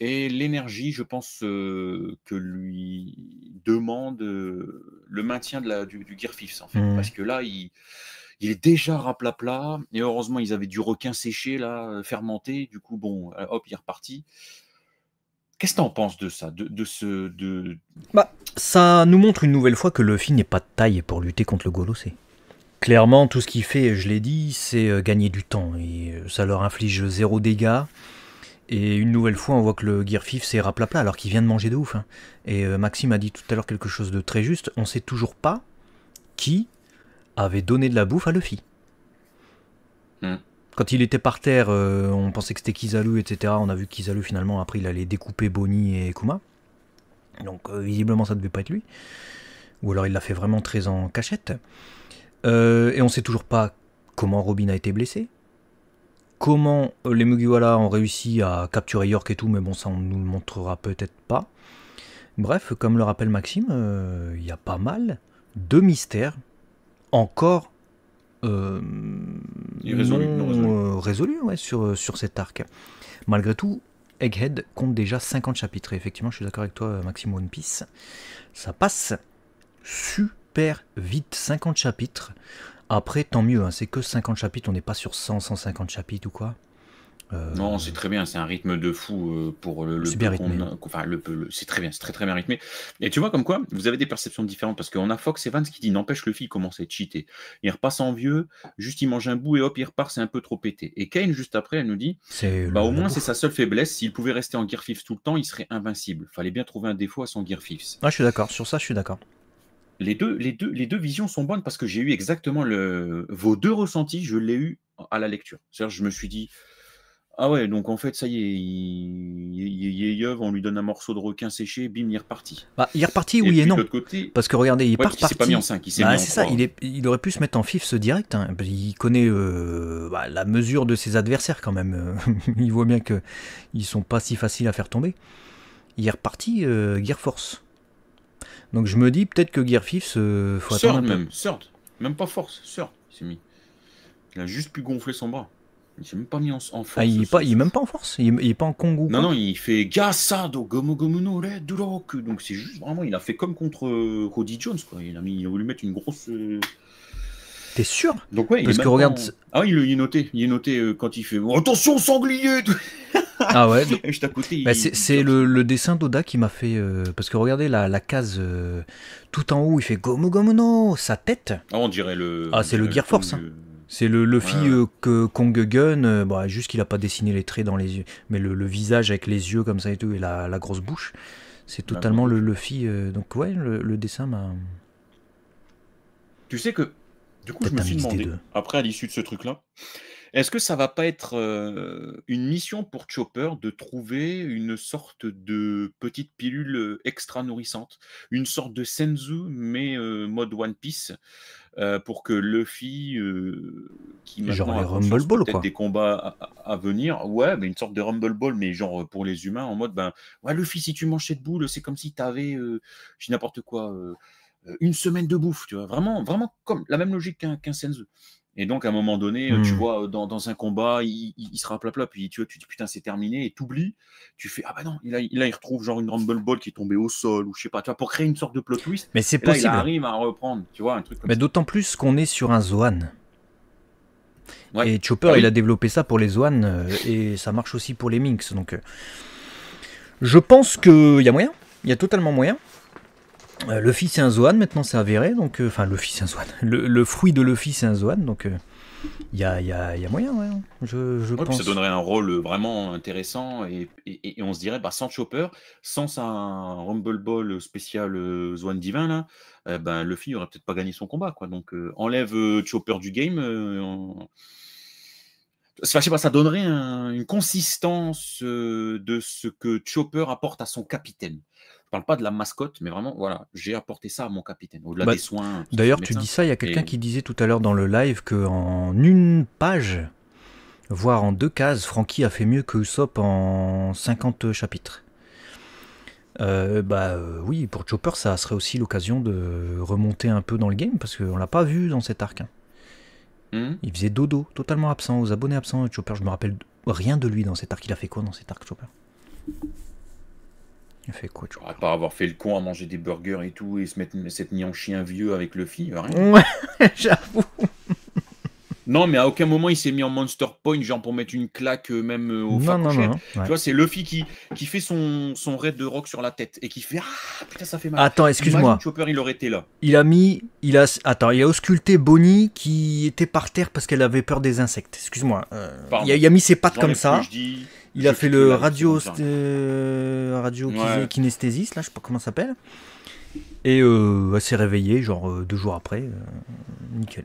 et l'énergie, je pense, que lui demande le maintien de la, du, du Gear en fait. Mmh. Parce que là, il, il est déjà raplapla, et heureusement, ils avaient du requin séché, là, fermenté, du coup, bon, hop, il est reparti. Qu'est-ce que t'en penses de ça, de, ce, de... Bah, ça nous montre une nouvelle fois que Luffy n'est pas de taille pour lutter contre le Golossé. Clairement, tout ce qu'il fait, je l'ai dit, c'est euh, gagner du temps. Et euh, ça leur inflige zéro dégâts. Et une nouvelle fois, on voit que le Gear Fif c'est alors qu'il vient de manger de ouf. Hein. Et euh, Maxime a dit tout à l'heure quelque chose de très juste. On sait toujours pas qui avait donné de la bouffe à Luffy. Quand il était par terre, euh, on pensait que c'était Kizalu, etc. On a vu que Kizalu, finalement, après, il allait découper Bonnie et Kuma. Donc, euh, visiblement, ça devait pas être lui. Ou alors, il l'a fait vraiment très en cachette. Euh, et on sait toujours pas comment Robin a été blessé. Comment les Mugiwara ont réussi à capturer York et tout, mais bon, ça, on nous le montrera peut-être pas. Bref, comme le rappelle Maxime, il y a pas mal de mystères encore euh, euh, résolu, ouais, euh, sur, cet arc. Malgré tout, Egghead compte déjà 50 chapitres. Et effectivement, je suis d'accord avec toi, Maximo One Piece. Ça passe super vite, 50 chapitres. Après, tant mieux, hein, c'est que 50 chapitres, on n'est pas sur 100, 150 chapitres ou quoi. Euh, non, c'est très bien, c'est un rythme de fou euh, pour le. le c'est c'est très bien, c'est très très bien rythmé. Et tu vois, comme quoi, vous avez des perceptions différentes parce qu'on a Fox Evans qui dit N'empêche, le fils commence à être cheaté. Il repasse en vieux, juste il mange un bout et hop, il repart, c'est un peu trop pété. Et Kane, juste après, elle nous dit bah, Au moins, c'est sa seule faiblesse. S'il pouvait rester en Gear Fifth tout le temps, il serait invincible. Fallait bien trouver un défaut à son Gear Fifth. Ah, je suis d'accord, sur ça, je suis d'accord. Les deux, les, deux, les deux visions sont bonnes parce que j'ai eu exactement le... vos deux ressentis, je l'ai eu à la lecture. C'est-à-dire, je me suis dit ah ouais, donc en fait, ça y est, il, il, il, on lui donne un morceau de requin séché, bim, il est reparti. Bah, il est reparti, oui et, non. Parce que regardez, il part il parti. pas mis en 5, il s'est bah, C'est ça, il, hein. est, il, aurait pu se mettre en fif ce direct. Hein. Bah, il connaît euh, bah, la mesure de ses adversaires quand même. (laughs) il voit bien que ils sont pas si faciles à faire tomber. Il est reparti euh, Gear Force. Donc je me dis peut-être que Gear se. euh, faut même, Surt, Même pas Force, Surt. Il a juste pu gonfler son bras. Il s'est même pas mis en, force. Ah, il, est pas, il même pas en force. Il n'est pas en Congo. Non, non, il fait Gassado, Gomo Gomu no Donc c'est juste vraiment, il a fait comme contre euh, Cody Jones. Quoi. Il, a mis, il a voulu mettre une grosse. Euh, T'es sûr Donc ouais, parce il que regarde. Ah oui, il est noté. Il est noté euh, quand il fait attention sanglier. ah ouais. (laughs) Juste côté. Bah, c'est le, dessin d'Oda qui m'a fait parce que regardez la, case tout en haut, il fait Gomu sa tête. Ah on dirait le. Ah c'est le Gear Force. Hein. C'est le Luffy euh, que Kong Gun, euh, bah, juste qu'il n'a pas dessiné les traits dans les yeux, mais le, visage avec les yeux comme ça et tout, et la, grosse bouche, c'est totalement le Luffy. Euh, donc ouais, le, le dessin m'a... Tu sais que, du coup, je me suis demandé, après à l'issue de ce truc-là, est-ce que ça va pas être une mission pour Chopper de trouver une sorte de petite pilule extra nourrissante, une sorte de senzu mais mode One Piece pour que Luffy qui genre maintenant, des combats à, venir, ouais, mais une sorte de Rumble Ball mais genre pour les humains en mode ben ouais Luffy si tu manges cette boule, c'est comme si tu avais je n'importe quoi une semaine de bouffe, tu vois, vraiment vraiment comme la même logique qu'un Senzu. Et donc, à un moment donné, euh, tu hmm. vois, euh, dans, un combat, il, il, plat plat, puis tu vois, tu dis putain, c'est terminé, et t'oublies. Tu fais ah bah non, il, a il retrouve genre une Rumble Ball qui est tombée au sol, ou je sais pas, tu vois, pour créer une sorte de plot twist. Mais c'est possible. Là, il arrive à reprendre, tu vois, un truc comme Mais d'autant plus qu'on est sur un Zoan. Et Chopper, ah il a développé ça pour les Zoan, euh, et ça marche aussi pour les Minx. Donc, je pense qu'il y a moyen, il y a totalement moyen. Euh, le fils c'est un zoan, maintenant c'est avéré, donc euh, enfin le fils c'est un zoan, le, fruit de le fils c'est un zoan, donc euh, il y a, moyen, hein. je, pense. ça donnerait un rôle vraiment intéressant et, on se dirait, bah, sans Chopper, sans un Rumble Ball spécial Zoan Divin, là, ben, Luffy n'aurait peut-être pas gagné son combat. Quoi. Donc enlève Chopper du game. pas, ça donnerait une consistance de ce que Chopper apporte à son capitaine parle pas de la mascotte, mais vraiment, voilà, j'ai apporté ça à mon capitaine, au-delà bah, des soins. D'ailleurs, tu dis ça, il y a quelqu'un qui disait tout à l'heure dans le live qu'en une page, voire en deux cases, Franky a fait mieux que Usopp en 50 chapitres. Euh, bah euh, oui, pour Chopper, ça serait aussi l'occasion de remonter un peu dans le game, parce qu'on l'a pas vu dans cet arc. Hein. Hmm. Il faisait dodo, totalement absent, aux abonnés absents. Chopper, je me rappelle rien de lui dans cet arc. Il a fait quoi dans cet arc, Chopper il fait quoi, tu À part avoir fait le con à manger des burgers et tout, et se mettre cette mis en chien vieux avec le rien. (laughs) j'avoue. Non, mais à aucun moment il s'est mis en Monster Point, genre pour mettre une claque euh, même euh, au non, non, non, Tu vois, c'est Luffy qui, qui fait son, son raid de rock sur la tête et qui fait Ah putain, ça fait mal. Attends, excuse-moi. Chopper, il aurait été là. Il a mis. Il a, attends, il a ausculté Bonnie qui était par terre parce qu'elle avait peur des insectes. Excuse-moi. Euh, il, a mis ses pattes comme ça. Il a fait le radio, radio ouais. kinesthésis, là, je sais pas comment ça s'appelle. Et euh, s'est réveillé genre euh, deux jours après. Euh, nickel.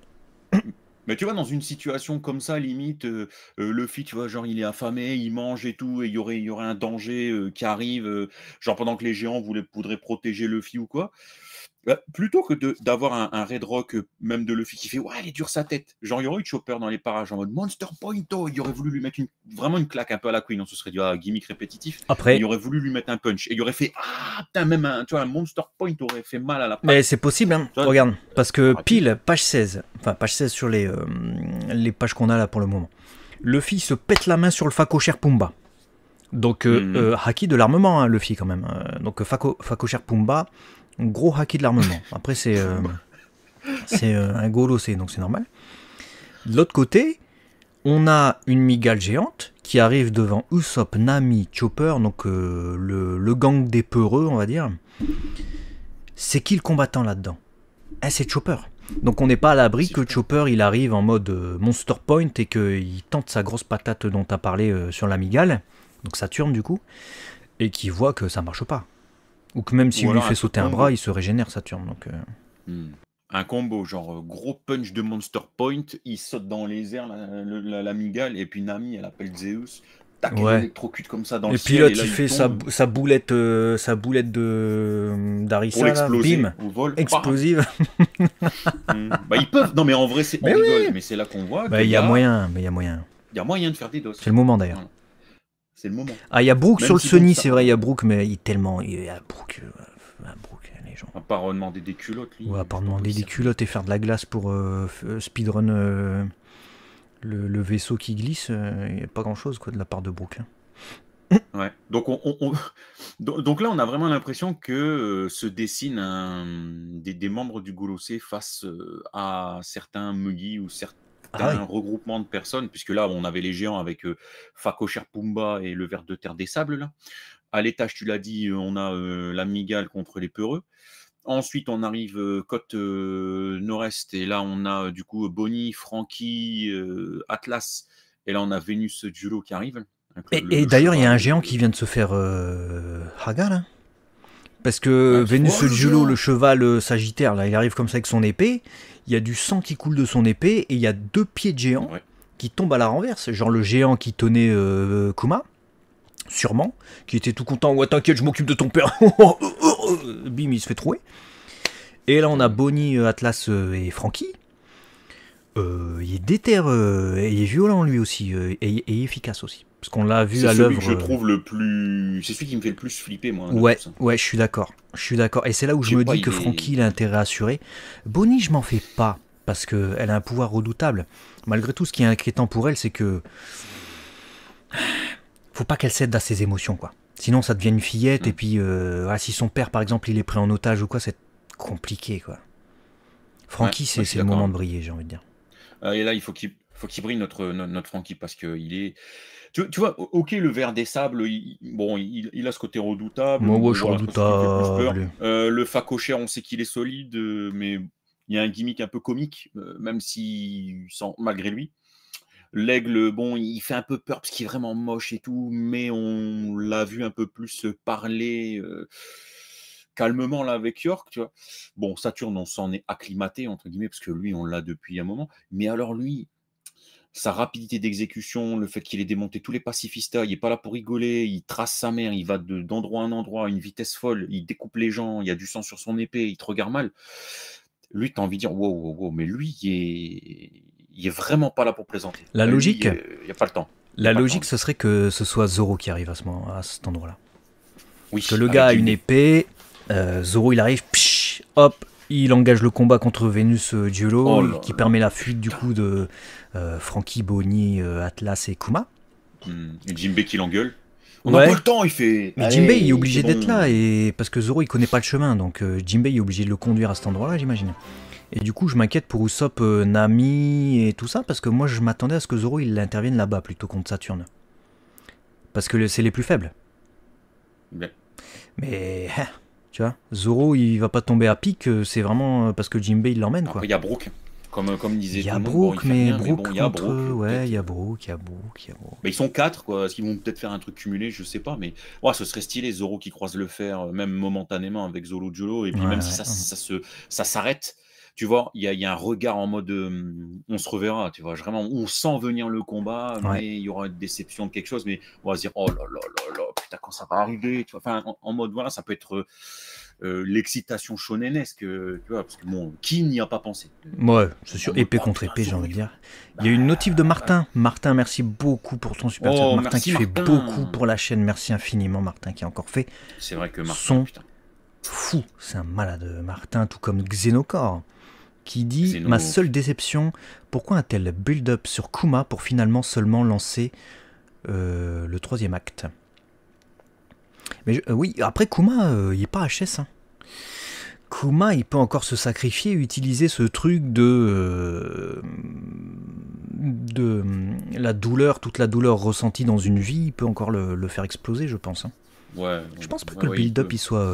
(coughs) Mais tu vois, dans une situation comme ça, limite, Luffy, euh, le tu vois, genre, il est affamé, il mange et tout, et il y aurait, y aurait un danger qui arrive, genre pendant que les géants voulaient, voudraient protéger le ou quoi. Bah, plutôt que d'avoir un, Red Rock, euh, même de Luffy, qui fait Ouais, elle est dure sa tête. Genre, il y aurait eu Chopper dans les parages en mode Monster Point, Il aurait voulu lui mettre une, vraiment une claque un peu à la Queen. On hein, se serait dit Ah, gimmick répétitif. Après. Il aurait voulu lui mettre un punch. Et il aurait fait Ah, putain, même un, tu vois, Monster Point aurait fait mal à la page. Mais c'est possible, hein. regarde. Parce que pile, page 16, enfin, page 16 sur les, euh, les pages qu'on a là pour le moment, Luffy se pète la main sur le cher Pumba. Donc, haki euh, hmm. de l'armement, hein, Luffy quand même. Hein. donc, faco Cher Pumba. Gros hacky de l'armement. Après, c'est euh, c'est euh, un Golosé, donc c'est normal. De l'autre côté, on a une migale géante qui arrive devant Usopp, Nami, Chopper, donc euh, le, gang des peureux, on va dire. C'est qui le combattant là-dedans eh, C'est Chopper. Donc on n'est pas à l'abri que Chopper il arrive en mode Monster Point et qu'il tente sa grosse patate dont tu as parlé sur la migale, donc Saturne du coup, et qu'il voit que ça marche pas. Ou que même si lui fait sauter un bras, il se régénère Saturne. Donc, euh. hmm. Un combo, genre euh, gros punch de Monster Point, il saute dans les airs, la, migale, et puis Nami, elle appelle Zeus. Tac, trop électrocute comme ça dans le, le pilote, là, il, fait sa, boulette, euh, sa boulette de d'Arissa, explosive. (laughs) Hmm. Bah, ils peuvent. Non, mais en vrai, c'est mais, mais c'est là qu'on voit. Bah, il y, a moyen, mais il y a moyen. Il y a moyen de faire des doses. C'est le moment d'ailleurs. C'est le moment. Ah, il y a Brooke sur le Sony, c'est vrai, il y a Brooke, mais il tellement. Il y a euh, Brooke, les gens. À part euh, demander des culottes, lui. à part demander des culottes et faire de la glace pour euh, speedrun le, vaisseau qui glisse, il n'y a pas grand chose quoi, de la part de Brooke. Hein. Ouais. Donc, (laughs) Donc là, on a vraiment l'impression que se dessinent des, membres du Golossé face à certains Muggy ou certains ah un regroupement de personnes, puisque là, on avait les géants avec euh, Fakocher Pumba et le vert de terre des sables. À l'étage, tu l'as dit, euh, on a euh, la Migale contre les Peureux. Ensuite, on arrive côte nord-est, et là, on a du coup Bonnie, Frankie, Atlas, et là, on a Vénus Julo qui arrive. Hein, et, et d'ailleurs, il y a un géant qui vient de se faire Haga, là parce que bah, Vénus Julo, le cheval euh, sagittaire, là, il arrive comme ça avec son épée. Il y a du sang qui coule de son épée et il y a deux pieds de géant qui tombent à la renverse. Genre le géant qui tenait euh, Kuma, sûrement, qui était tout content. Ouais, t'inquiète, je m'occupe de ton père. (laughs) Oh, oh, oh, Bim, il se fait trouer. Et là, on a Bonnie, euh, Atlas et Franky. il est déter et il est violent lui aussi et, efficace aussi. Parce qu'on l'a vu à l'œuvre. C'est celui que je euh, trouve le plus. C'est celui qui me fait le plus flipper, moi. Ouais, ouais, je suis d'accord. Je suis d'accord. Et c'est là où je, me dis que Francky, Frankie, il a intérêt à assurer. Bonnie, je m'en fais pas. Parce qu'elle a un pouvoir redoutable. Malgré tout, ce qui est inquiétant pour elle, c'est que. Faut pas qu'elle cède à ses émotions, quoi. Sinon, ça devient une fillette. Et mm. puis, euh, ah, si son père, par exemple, il est pris en otage ou quoi, c'est compliqué, quoi. Frankie c'est le moment de briller, j'ai envie de dire. Ah, et là, il faut qu'il faut qu'il brille notre, notre, notre Francky parce qu'il est tu, vois, ok, le verre des sables, bon, il, a ce côté redoutable. Moi, je suis redoutable. Euh, le facochère, on sait qu'il est solide, euh, mais il y a un gimmick un peu comique, euh, même si malgré lui. L'aigle, bon, il fait un peu peur parce qu'il est vraiment moche et tout, mais on l'a vu un peu plus parler calmement là avec York, tu vois. Bon, Saturne, on s'en est acclimaté, entre guillemets, parce que lui, on l'a depuis un moment. Mais alors lui, sa rapidité d'exécution, le fait qu'il ait démonté tous les pacifistas, il n'est pas là pour rigoler, il trace sa mère, il va d'endroit en endroit à une vitesse folle, il découpe les gens, il y a du sang sur son épée, il te regarde mal. Lui, tu as envie de dire wow, wow, wow, mais lui, il est, il est vraiment pas là pour plaisanter. La logique euh, Il a pas le temps. La logique, ce serait que ce soit Zoro qui arrive à, ce moment, à cet endroit-là. Oui, que le gars a une épée, euh, Zoro il arrive, psh, hop, il engage le combat contre Vénus Diolo, euh, oh euh, qui permet la fuite du coup de Franky, euh, Frankie, Bonnie, Atlas et Kuma. Hmm. Et Jimbe qui l'engueule. On a pas le temps, il fait. Mais Jimbei il est obligé d'être là et parce que Zoro il connaît pas le chemin, donc Jimbei est obligé de le conduire à cet endroit-là, j'imagine. Et du coup, je m'inquiète pour Usopp, Nami et tout ça parce que moi je m'attendais à ce que Zoro il intervienne là-bas plutôt contre Saturne, parce que c'est les plus faibles. Mais hein vois, Zoro, il va pas tomber à pic, euh, c'est vraiment euh, parce que Jimbei, il l'emmène. Quoi. Il y a Brook, comme, comme disait Il y a Brook, mais, Brook ouais, il y a Brook, il y a il y a Mais ils sont quatre, quoi. Est-ce qu'ils vont peut-être faire un truc cumulé Je sais pas, mais ouais, ce serait stylé, Zoro qui croise le fer, euh, même momentanément avec Zolo Jolo, et puis même si ça s'arrête, tu vois, il y, a, un regard en mode on se reverra, tu vois, vraiment, on sent venir le combat, mais il y aura une déception de quelque chose, mais on va se dire oh là là là là, putain, quand ça va arriver, tu vois, enfin, en, mode voilà, ça peut être euh, euh, l'excitation shonenesque, tu vois, parce que bon, qui n'y a pas pensé Ouais, c'est sûr, oh, épée oh, contre épée, j'ai envie de dire. Il y a une notif de Martin. Bah. Martin, merci beaucoup pour ton super oh, Martin qui fait beaucoup pour la chaîne, merci infiniment, Martin qui a encore fait. C'est vrai que Martin, Putain. Fou, c'est un malade, Martin, tout comme Xenocore qui dit Ma seule déception, pourquoi un tel build-up sur Kuma pour finalement seulement lancer euh, le troisième acte Mais euh, oui, après Kuma, euh, il n'est pas HS. Hein. Kuma, il peut encore se sacrifier, utiliser ce truc de, de la douleur, toute la douleur ressentie dans une vie, il peut encore le, faire exploser, je pense. Hein. Ouais, je pense pas que le build-up il, soit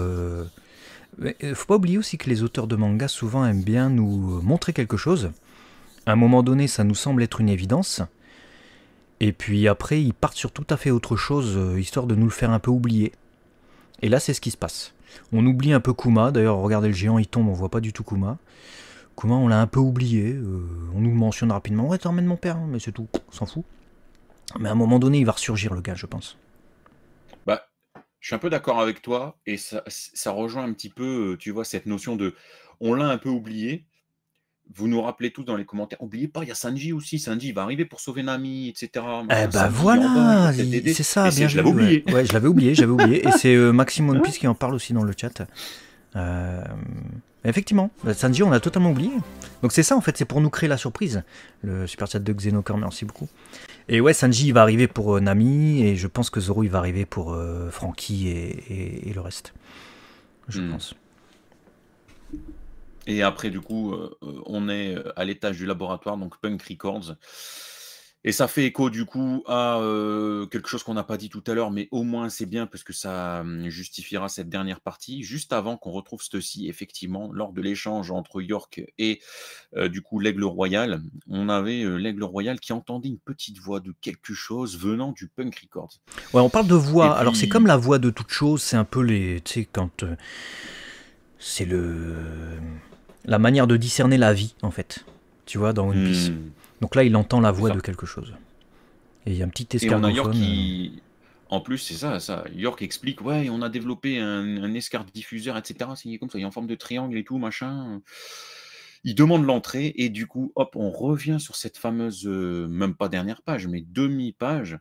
euh, faut pas oublier aussi que les auteurs de manga souvent aiment bien nous euh, montrer quelque chose. À un moment donné, ça nous semble être une évidence. Et puis après, ils partent sur tout à fait autre chose, euh, histoire de nous le faire un peu oublier. Et là, c'est ce qui se passe. On oublie un peu Kuma. D'ailleurs, regardez le géant, il tombe, on voit pas du tout Kuma. Kuma, on l'a un peu oublié. on nous mentionne rapidement Ouais, t'emmènes mon père, hein, mais c'est tout, on s'en fout. Mais à un moment donné, il va ressurgir le gars, je pense je suis un peu d'accord avec toi et ça, rejoint un petit peu, euh, tu vois, cette notion de. On l'a un peu oublié. Vous nous rappelez tous dans les commentaires. n'oubliez pas, il y a Sanji aussi. Sanji va arriver pour sauver Nami, etc. Eh ben voilà, c'est ça. bien je l'avais oublié. Ouais, je l'avais oublié, j'avais oublié. et (laughs) c'est euh, Maxime One Piece qui en parle aussi dans le chat. Euh... Effectivement, bah, Sanji, on a totalement oublié. Donc c'est ça en fait, c'est pour nous créer la surprise. Le super chat de Xenocore, merci beaucoup. Et ouais, Sanji il va arriver pour euh, Nami, et je pense que Zoro il va arriver pour euh, Franky et, le reste. Je hmm. pense. Et après, du coup, euh, on est à l'étage du laboratoire, donc Punk Records. Et ça fait écho du coup à quelque chose qu'on n'a pas dit tout à l'heure, mais au moins c'est bien parce que ça mmh, justifiera cette dernière partie, juste avant qu'on retrouve ceci, effectivement, lors de l'échange entre York et du coup l'aigle royal, on avait l'aigle royal qui entendait une petite voix de quelque chose venant du punk record. Ouais, on parle de voix, alors c'est comme la voix de toute chose, c'est un peu les. Tu sais, quand. c'est le. La manière de discerner la vie, en fait. Tu vois, dans One Piece. Mmh. Donc là, il entend la voix de quelque chose. Et il y a un petit escargot. Euh. En plus, c'est ça, ça. York explique, ouais, on a développé un, un diffuseur, etc. comme ça, il est en forme de triangle et tout, machin. Il demande l'entrée et du coup, hop, on revient sur cette fameuse, euh, même pas dernière page, mais demi-page.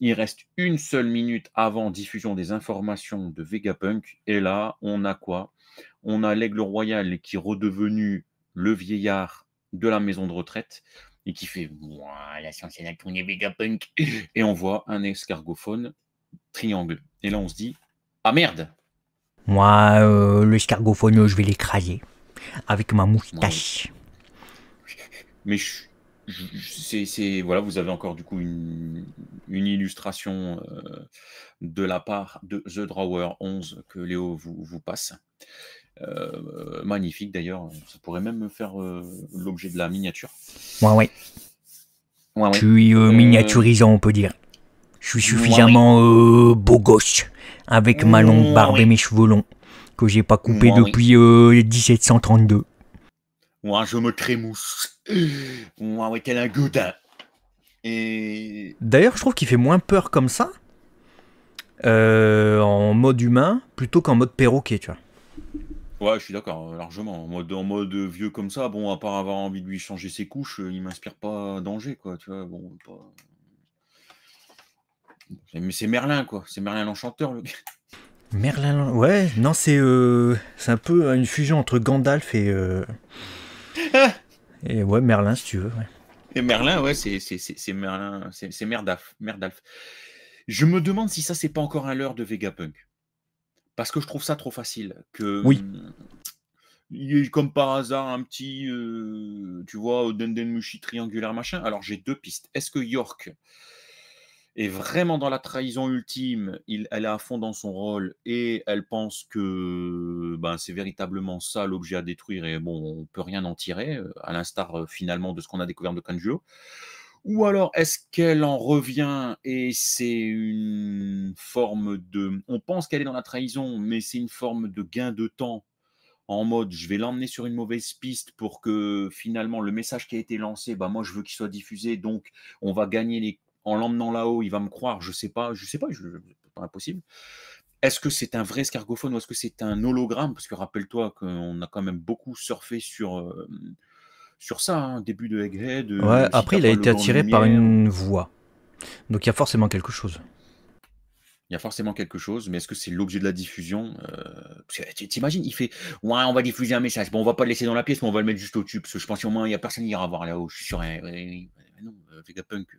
Il reste une seule minute avant diffusion des informations de Vegapunk. Et là, on a quoi On a l'aigle royal qui est redevenu le vieillard de la maison de retraite et qui fait la science fiction la tournée Vegapunk et on voit un escargophone triangle. Et là on se dit ah merde. Moi le euh, l'escargophone je vais l'écraser avec ma moustache. Mais c'est voilà vous avez encore du coup une, illustration euh, de la part de The Drawer 11 que Léo vous, vous passe. Euh, magnifique d'ailleurs. Ça pourrait même me faire euh, l'objet de la miniature. Ouais, ouais. Je suis euh, miniaturisant, on peut dire. Je suis suffisamment beau gauche, avec ma longue barbe et mes cheveux longs, que j'ai pas coupé depuis 1732. Moi, je me trémousse. Moi, ouais, tel un Et... D'ailleurs, je trouve qu'il fait moins peur comme ça, en mode humain, plutôt qu'en mode perroquet, tu vois. Ouais, je suis d'accord, euh, largement. En mode, en mode euh, vieux comme ça, bon, à part avoir envie de lui changer ses couches, euh, il m'inspire pas danger, quoi. Tu vois, bon, Mais c'est Merlin, quoi. C'est Merlin l'Enchanteur, le gars. Merlin, ouais, non, c'est un peu une fusion entre Gandalf et. et ouais, Merlin, si tu veux. Ouais. Et Merlin, ouais, c'est Merlin, c'est Merdaf, Merdalf. Je me demande si ça, c'est pas encore un leurre de Vegapunk parce que je trouve ça trop facile. Que, oui. eu mmh, comme par hasard, un petit, tu vois, Denden Mushi triangulaire machin. Alors j'ai deux pistes. Est-ce que York est vraiment dans la trahison ultime il, Elle est à fond dans son rôle et elle pense que ben, c'est véritablement ça l'objet à détruire et bon, on peut rien en tirer, euh, à l'instar euh, finalement de ce qu'on a découvert de Kanjo. Ou alors, est-ce qu'elle en revient et c'est une forme de... On pense qu'elle est dans la trahison, mais c'est une forme de gain de temps en mode je vais l'emmener sur une mauvaise piste pour que finalement le message qui a été lancé, bah moi je veux qu'il soit diffusé, donc on va gagner les... En l'emmenant là-haut, il va me croire, je sais pas, je ne sais pas, je... c'est pas impossible. Est-ce que c'est un vrai escargophone ou est-ce que c'est un hologramme Parce que rappelle-toi qu'on a quand même beaucoup surfé sur, euh, sur ça, hein, début de Egghead. Euh, ouais, après, il a été attiré par une voix. Donc il y a forcément quelque chose. Il y a forcément quelque chose, mais est-ce que c'est l'objet de la diffusion euh, T'imagines, il fait Ouais, on va diffuser un message. Bon, on va pas le laisser dans la pièce, mais on va le mettre juste au dessus Parce que je pense qu'au moins, il n'y a personne qui ira voir là-haut. Je suis sûr. Hein. non, euh, Vegapunk, euh,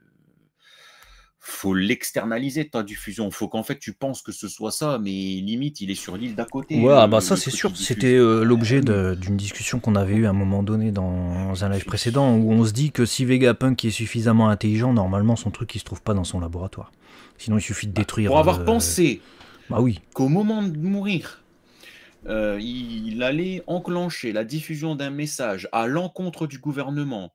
faut l'externaliser ta diffusion. Faut qu'en fait tu penses que ce soit ça, mais limite il est sur l'île d'à côté. Ouais, ah euh, bah ça c'est sûr. C'était euh, l'objet d'une discussion qu'on avait eue à un moment donné dans un live précédent où on se dit que si Vegapunk est suffisamment intelligent, normalement son truc il se trouve pas dans son laboratoire. Sinon il suffit de bah, détruire. pour avoir euh, pensé. Bah oui. Qu'au moment de mourir, il allait enclencher la diffusion d'un message à l'encontre du gouvernement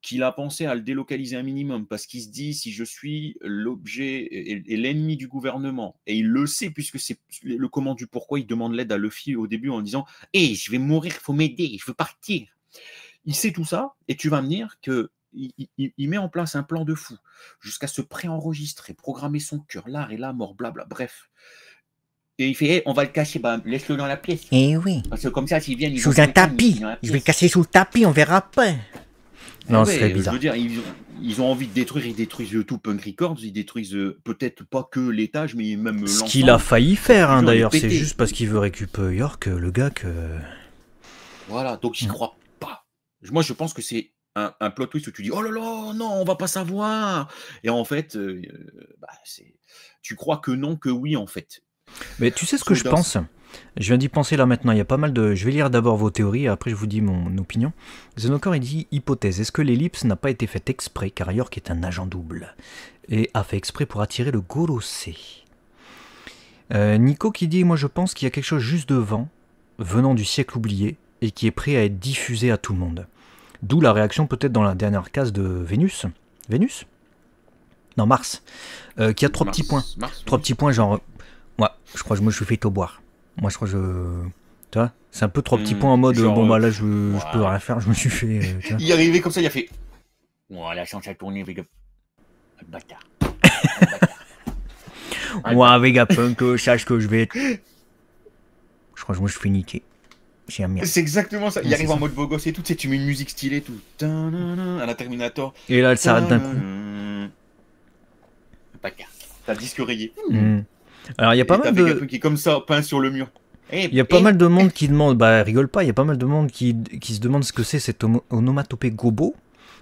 qu'il a pensé à le délocaliser un minimum parce qu'il se dit si je suis l'objet et, l'ennemi du gouvernement, et il le sait puisque c'est le comment du pourquoi il demande l'aide à Luffy au début en disant Hé, eh, je vais mourir, il faut m'aider, je veux partir. Il sait tout ça et tu vas me dire que. Il, met en place un plan de fou jusqu'à se préenregistrer, programmer son cœur, l'art et la mort, blabla. Bref, et il fait, eh, on va le cacher, bah, laisse-le dans la pièce. Eh oui. Parce que comme ça, s'il viennent, Sous un tapis. Je vais le casser sous le tapis, on verra pas. Non, ah c'est bizarre. dire, ils, ont envie de détruire, ils détruisent tout Punk Records, ils détruisent euh, peut-être pas que l'étage, mais même Ce qu'il a failli faire, hein, d'ailleurs, c'est juste parce qu'il veut récupérer York, euh, le gars que. Voilà, donc j'y hmm. crois pas. Moi, je pense que c'est un, plot twist où tu dis oh là là, non, on va pas savoir. Et en fait, euh, bah, tu crois que non, que oui, en fait. Mais tu sais ce que je pense je viens d'y penser là maintenant, il y a pas mal de... Je vais lire d'abord vos théories, et après je vous dis mon opinion. Xenocor, il dit hypothèse, est-ce que l'ellipse n'a pas été faite exprès, car York est un agent double, et a fait exprès pour attirer le Gorosé euh, Nico qui dit, moi je pense qu'il y a quelque chose juste devant, venant du siècle oublié, et qui est prêt à être diffusé à tout le monde. D'où la réaction peut-être dans la dernière case de Vénus. Vénus Non, Mars. Euh, qui a trois petits points. trois petits points genre... Ouais, je crois que je me suis fait au boire. Moi, je crois que je. Tu vois C'est un peu trois petits hmm. points en mode bon, bah là, euh, je, je, peux rien faire, je me suis fait. Euh, (laughs) il est arrivé comme ça, il a fait. Oh, la chance a tourné, Vega. Bâtard. Moi, (laughs) Vegapunk, euh, sache que je vais être. Je crois que je me suis fait niquer. C'est exactement ça. Il arrive en mode beau et tout. Tu sais, tu mets une musique stylée, tout. À la Terminator. Et là, elle s'arrête d'un coup. Bâtard. T'as le disque rayé. Hmm. Alors il y a pas mal de. qui comme ça, peint sur le mur. Eh, il y a pas eh, mal de monde eh. qui demande, bah, rigole pas, il y a pas mal de monde qui, se demande ce que c'est cette onomatopée gobo.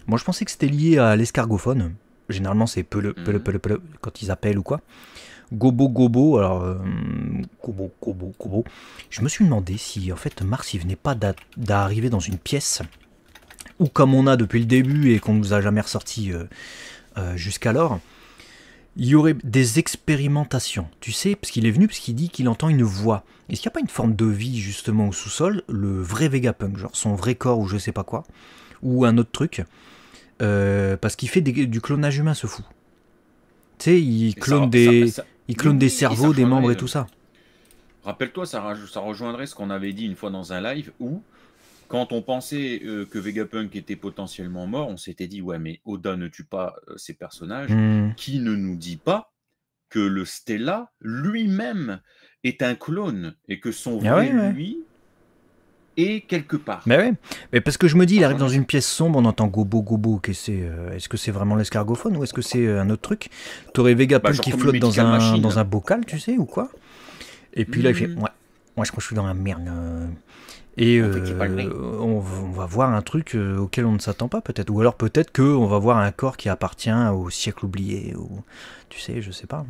Moi je pensais que c'était lié à l'escargophone. Généralement c'est peu peu mm. peu quand ils appellent ou quoi. Gobo Gobo, alors euh, Gobo Gobo Gobo. Je me suis demandé si en fait Mars il venait pas d'arriver dans une pièce ou comme on a depuis le début et qu'on nous a jamais ressorti euh, euh, jusqu'alors, il y aurait des expérimentations, tu sais, parce qu'il est venu, parce qu'il dit qu'il entend une voix. Est-ce qu'il n'y a pas une forme de vie justement au sous-sol, le vrai Vegapunk, genre son vrai corps ou je sais pas quoi, ou un autre truc, euh, parce qu'il fait du clonage humain, ce fou. Tu sais, il clone des, il clone des cerveaux, des membres et tout ça. Euh. Rappelle-toi, ça, rejoindrait ce qu'on avait dit une fois dans un live où quand on pensait euh, que Vegapunk était potentiellement mort, on s'était dit ouais mais Oda ne tue pas ces euh, ses personnages, hmm. qui ne nous dit pas que le Stella lui-même est un clone et que son ah vrai lui est quelque part. Mais bah ouais mais parce que je me dis, il arrive dans une pièce sombre, on entend gobo gobo, euh, est-ce que c'est vraiment l'escargophone ou est-ce que bah, c'est un autre truc T'aurais Vegapunk qui flotte dans un, dans un bocal, tu sais, ou quoi Et puis là, il fait, hmm. ouais, moi je crois que je suis dans la merde. Et euh, on, va voir un truc euh, auquel on ne s'attend pas peut-être. Ou alors peut-être qu'on va voir un corps qui appartient au siècle oublié. Ou, tu sais, je sais pas.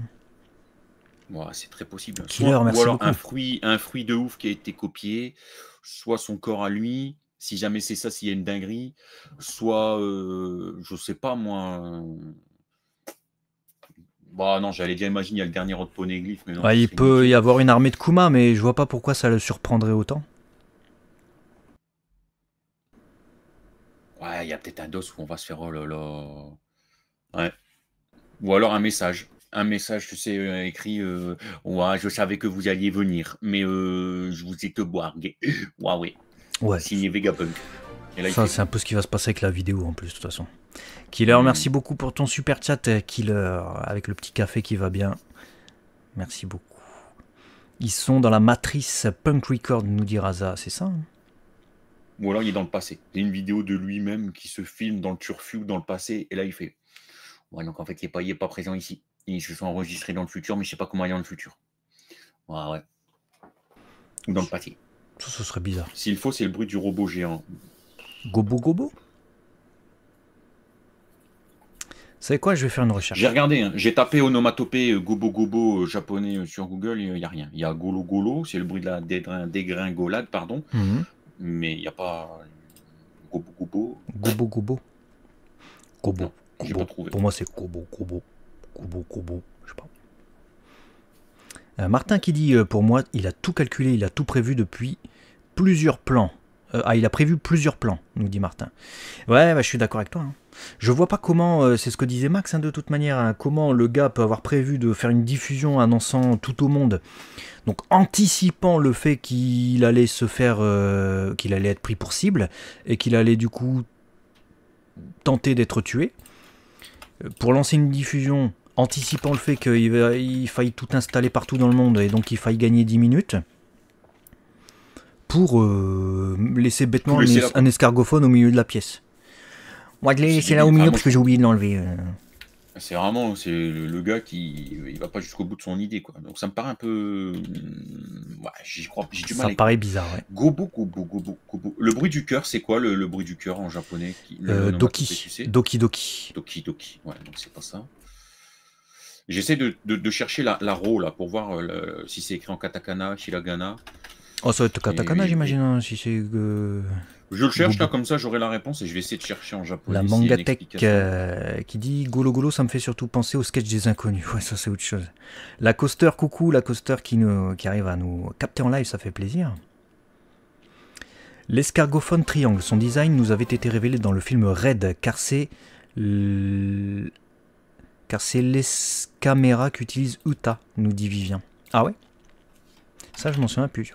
c'est très possible. ou alors un fruit, un fruit, de ouf qui a été copié, soit son corps à lui, si jamais c'est ça, s'il y a une dinguerie, soit, euh, je sais pas moi. Bah non, j'allais dire, imaginer il y a le dernier autre glyphe. il peut y avoir une armée de Kuma, mais je vois pas pourquoi ça le surprendrait autant. il y a peut-être un dos où on va se faire oh là Ouais. Ou alors un message. Un message, tu sais, euh, écrit euh, Ouais, je savais que vous alliez venir, mais euh, je vous ai te boire. Ouais, ouais. Signé Vegapunk. c'est un peu ce qui va se passer avec la vidéo en plus, de toute façon. Killer, hmm. merci beaucoup pour ton super chat, Killer, avec le petit café qui va bien. Merci beaucoup. Ils sont dans la matrice Punk Record, nous dit Raza, c'est ça hein ou alors il est dans le passé. Il y a une vidéo de lui-même qui se filme dans le turfu ou dans le passé, et là il fait. Ouais, donc en fait, il n'est pas, pas présent ici. Il se sont enregistrés dans le futur, mais je sais pas comment il est dans le futur. Ouais, ouais. Ou dans le passé. Ça, ce serait bizarre. S'il faut, c'est le bruit du robot géant. Gobo Gobo savez quoi Je vais faire une recherche. J'ai regardé, hein. j'ai tapé onomatopée euh, gobo gobo euh, japonais euh, sur Google, il n'y a rien. Il y a golo golo, c'est le bruit de la dégringolade, pardon. Mhm mais il n'y a pas Gobo Gobo. Gobo Gobo. Pour moi, c'est gobo-gobo. Gobo-gobo, Je sais pas. Euh, Martin qui dit euh, pour moi, il a tout calculé, il a tout prévu depuis plusieurs plans. Euh, ah, il a prévu plusieurs plans, nous dit Martin. Ouais, bah, je suis d'accord avec toi. Hein. Je vois pas comment, euh, c'est ce que disait Max hein, de toute manière, hein, comment le gars peut avoir prévu de faire une diffusion annonçant tout au monde, donc anticipant le fait qu'il allait se faire, euh, qu'il allait être pris pour cible et qu'il allait du coup tenter d'être tué, pour lancer une diffusion anticipant le fait qu'il faille tout installer partout dans le monde et donc qu'il faille gagner 10 minutes. Euh, pour laisser bêtement un, escargophone au milieu de la pièce. Moi, je l'ai laissé là au milieu parce que j'ai oublié de l'enlever. Euh. C'est vraiment c'est le, gars qui il va pas jusqu'au bout de son idée quoi. Donc ça me paraît un peu hmm, ouais, j'y crois Ça me paraît bizarre ouais. Le bruit du cœur, c'est quoi le, bruit du cœur en japonais euh, Doki Doki Doki. Doki Doki. Ouais, donc c'est pas ça. J'essaie de, de, chercher la, la là pour voir si c'est écrit en katakana, shiragana... Oh, ça va être katakana, j'imagine, hein, si c'est. Je le cherche là, comme ça j'aurai la réponse et je vais essayer de chercher en japonais. La mangatech tech euh, qui dit Golo Golo, ça me fait surtout penser au sketch des inconnus. Ouais, (laughs) ça c'est autre chose. La coaster, coucou, la coaster qui, nous, qui arrive à nous capter en live, ça fait plaisir. L'escargophone triangle, son design nous avait été révélé dans le film Red, car c'est. Car c'est l'escaméra qu'utilise Uta, nous dit Vivien. Ah ouais Ça, je m'en souviens plus.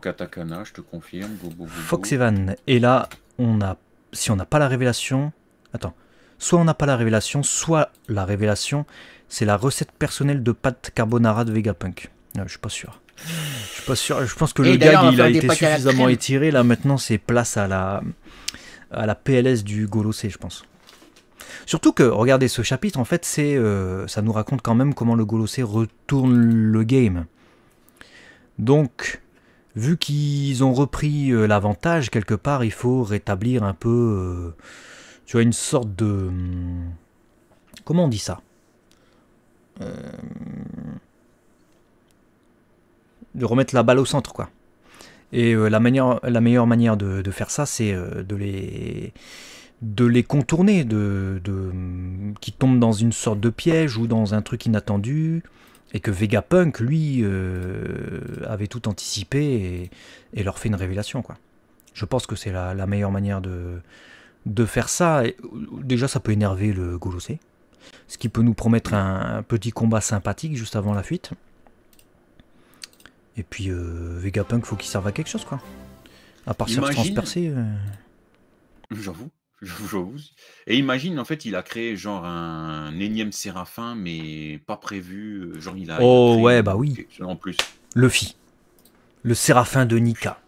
katakana, je te confirme. Fox Evans Et là, on a, si on n'a pas la révélation, attends, soit on n'a pas la révélation, soit la révélation, c'est la recette personnelle de pâte carbonara de Vegapunk. Punk ah, je suis pas sûr. Je suis pas sûr. Je pense que le gag il a été suffisamment étiré. Là maintenant, c'est place à la à la PLS du Golosé, je pense. Surtout que, regardez, ce chapitre, en fait, c'est, euh, ça nous raconte quand même comment le Golosé retourne le game. Donc, vu qu'ils ont repris euh, l'avantage quelque part, il faut rétablir un peu, euh, tu vois, une sorte de, hmm, comment on dit ça euh, De remettre la balle au centre, quoi. Et la, meilleure manière de, faire ça, c'est de les de les contourner, de, de hmm, qui tombent dans une sorte de piège ou dans un truc inattendu et que Vegapunk, lui, euh, avait tout anticipé et, leur fait une révélation. Quoi. Je pense que c'est la, meilleure manière de, de faire ça. Euh, déjà, ça peut énerver le Golosé, ce qui peut nous promettre un, petit combat sympathique juste avant la fuite. Et puis, euh, Vegapunk, faut qu'il serve à quelque chose, quoi. À part se transpercer. Euh. J'avoue. Et imagine, en fait, il a créé genre un, énième séraphin, mais pas prévu. Euh, genre, il a. Oh ouais, bah oui. En plus. Luffy. Le séraphin de Nika.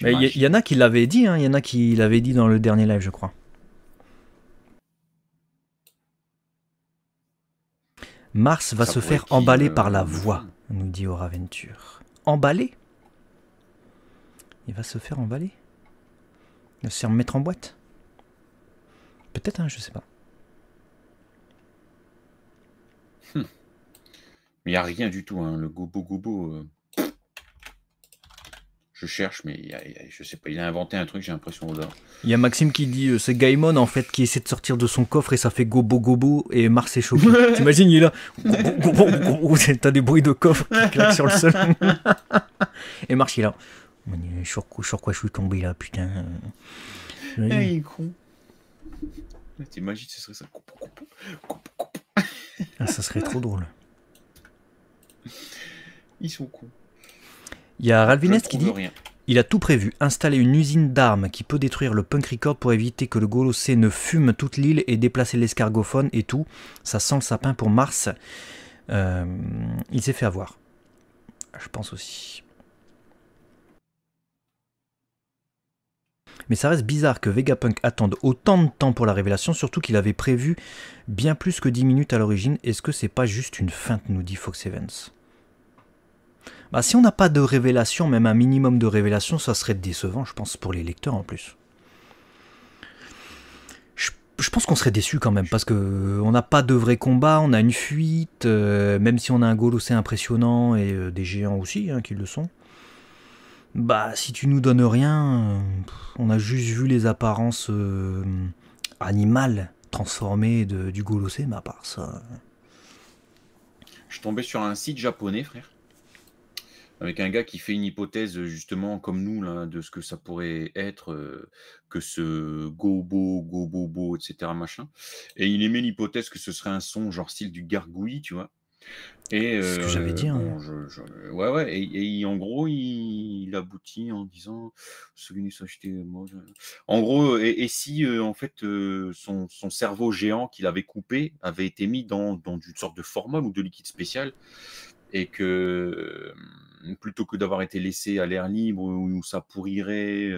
Il y, en a qui l'avaient dit, il hein, y en a qui l'avaient dit dans le dernier live, je crois. Mars va se faire emballer par la euh, voix, nous dit Auraventure. Emballer Il va se faire emballer c'est remettre en boîte Peut-être, hein, je sais pas. Hum. Mais il n'y a rien du tout, hein, le gobo gobo. Euh. Je cherche, mais je ne je sais pas, il a inventé un truc, j'ai l'impression. Il y a Maxime qui dit que euh, c'est Gaimon en fait qui essaie de sortir de son coffre et ça fait gobo gobo et Mars est choqué. (laughs) T'imagines, il est là. (laughs) T'as des bruits de coffre qui claquent sur le sol. (laughs) et Mars, il est là. Sur, sur quoi je suis tombé là, putain. Euh, ah, il est con. T'imagines, ce serait ça. Ah, ça serait trop drôle. Ils sont cons. Il y a qui dit Il a tout prévu, installer une usine d'armes qui peut détruire le punk record pour éviter que le Golosé ne fume toute l'île et déplacer l'escargophone et tout. Ça sent le sapin pour Mars. Euh, il s'est fait avoir. Je pense aussi. mais ça reste bizarre que Vegapunk attende autant de temps pour la révélation, surtout qu'il avait prévu bien plus que 10 minutes à l'origine. Est-ce que c'est pas juste une feinte, nous dit Fox Evans bah, si on n'a pas de révélation, même un minimum de révélation, ça serait décevant, je pense, pour les lecteurs en plus. Je, pense qu'on serait déçu quand même, parce que euh, on n'a pas de vrai combat, on a une fuite, euh, même si on a un goal aussi impressionnant, et euh, des géants aussi, hein, qui le sont. Bah, si tu nous donnes rien, on a juste vu les apparences euh, animales transformées du Golosé, part ça. Je suis tombé sur un site japonais, frère, avec un gars qui fait une hypothèse, justement, comme nous, là, de ce que ça pourrait être, euh, que ce gobo, gobobo, etc., machin. Et il émet l'hypothèse que ce serait un son, genre style du gargouille, tu vois. Et, ce que j'avais euh, dit. Hein. ouais, ouais. Et, en gros, il, aboutit en disant Celui moi. En gros, et, si euh, en fait euh, son, cerveau géant qu'il avait coupé avait été mis dans, une sorte de formol ou de liquide spécial et que plutôt que d'avoir été laissé à l'air libre où, ça pourrirait,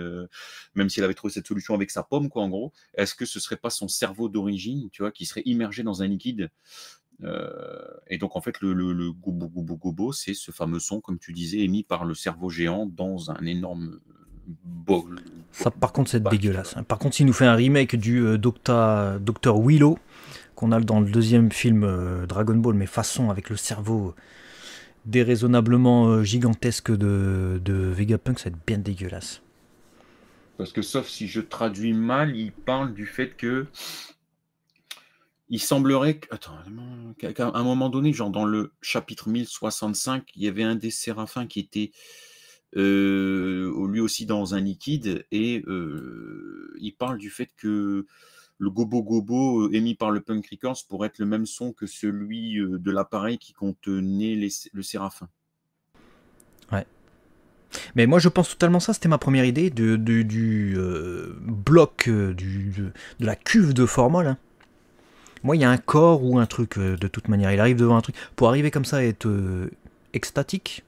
même s'il avait trouvé cette solution avec sa pomme, quoi, en gros, est-ce que ce serait pas son cerveau d'origine, tu vois, qui serait immergé dans un liquide euh, et donc, en fait, le, le, le gobo gobo gobo, c'est ce fameux son, comme tu disais, émis par le cerveau géant dans un énorme euh, bol. Euh, ça, par contre, c'est dégueulasse. Hein. Par contre, s'il nous fait un remake du Docteur Willow, qu'on a dans le deuxième film Dragon Ball, mais façon avec le cerveau déraisonnablement gigantesque de, de Vegapunk, ça va être bien dégueulasse. Parce que, sauf si je traduis mal, il parle du fait que il semblerait qu'à un moment donné, genre dans le chapitre 1065, il y avait un des séraphins qui était euh, lui aussi dans un liquide et euh, il parle du fait que le gobo gobo euh, émis par le punk records pourrait être le même son que celui de l'appareil qui contenait le séraphin. Ouais. Mais moi je pense totalement ça, c'était ma première idée de, du bloc du, de, la cuve de formol. Hein. Moi, il y a un corps ou un truc, euh, de toute manière. Il arrive devant un truc. Pour arriver comme ça et être euh, extatique,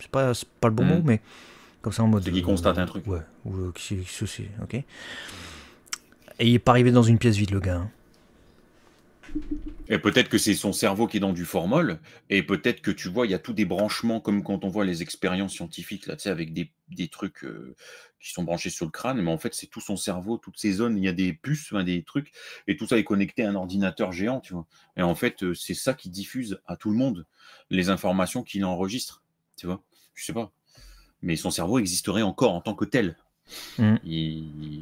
c'est pas, pas le bon mot, mm. mais comme ça en mode. C'est qui constate un truc. Ouais, ou euh, qui, ok. Et il est pas arrivé dans une pièce vide, le gars. Hein. Et peut-être que c'est son cerveau qui est dans du formol, et peut-être que tu vois, il y a tous des branchements, comme quand on voit les expériences scientifiques, là, tu sais, avec des, trucs euh, qui sont branchés sur le crâne, mais en fait, c'est tout son cerveau, toutes ces zones, il y a des puces, des trucs, et tout ça est connecté à un ordinateur géant, tu vois. Et en fait, euh, c'est ça qui diffuse à tout le monde les informations qu'il enregistre, tu vois. Je sais pas. Mais son cerveau existerait encore en tant que tel. Mm.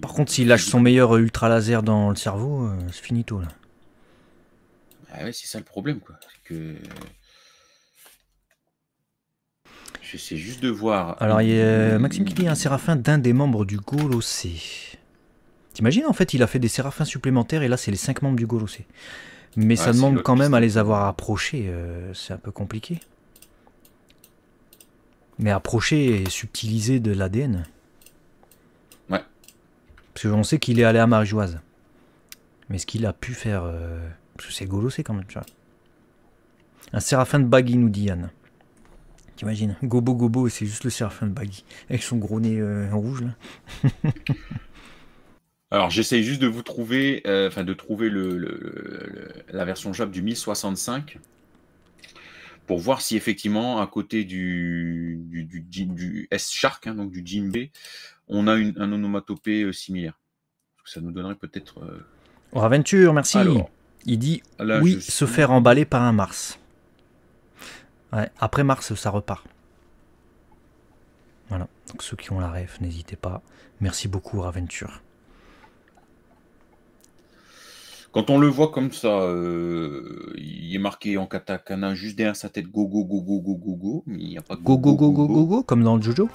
Par contre, s'il lâche son meilleur euh, ultra laser dans le cerveau, c'est finito, là. Ah ouais, c'est ça le problème, quoi. Que... sais juste de voir. Alors, il y a euh, Maxime qui dit un séraphin d'un des membres du Golossé. T'imagines, en fait, il a fait des séraphins supplémentaires et là, c'est les cinq membres du Golossé. Mais ah, ça demande quand même à les avoir approchés. Euh, c'est un peu compliqué. Mais approcher et subtiliser de l'ADN. Ouais. Parce qu'on sait qu'il est allé à Marijoise. Mais ce qu'il a pu faire. Euh, parce que c'est quand même, ça. Un séraphin de Baggy, nous dit Yann. T'imagines Gobo Gobo, c'est juste le séraphin de Baggy. Avec son gros nez euh, rouge, là. (laughs) Alors, j'essaye juste de vous trouver, euh, enfin, de trouver le, la version Jap du 1065 pour voir si effectivement, à côté du, du, S-Shark, hein, donc du b on a un onomatopée euh, similaire. Ça nous donnerait peut-être. aventure merci. Alors, il dit oui, se faire emballer par un Mars. après Mars, ça repart. Voilà. Donc ceux qui ont la ref, n'hésitez pas. Merci beaucoup, Raventure. Quand on le voit comme ça, il est marqué en katakana juste derrière sa tête go go go go go go go, mais pas go go go go go go, go, go, go comme dans le Jojo.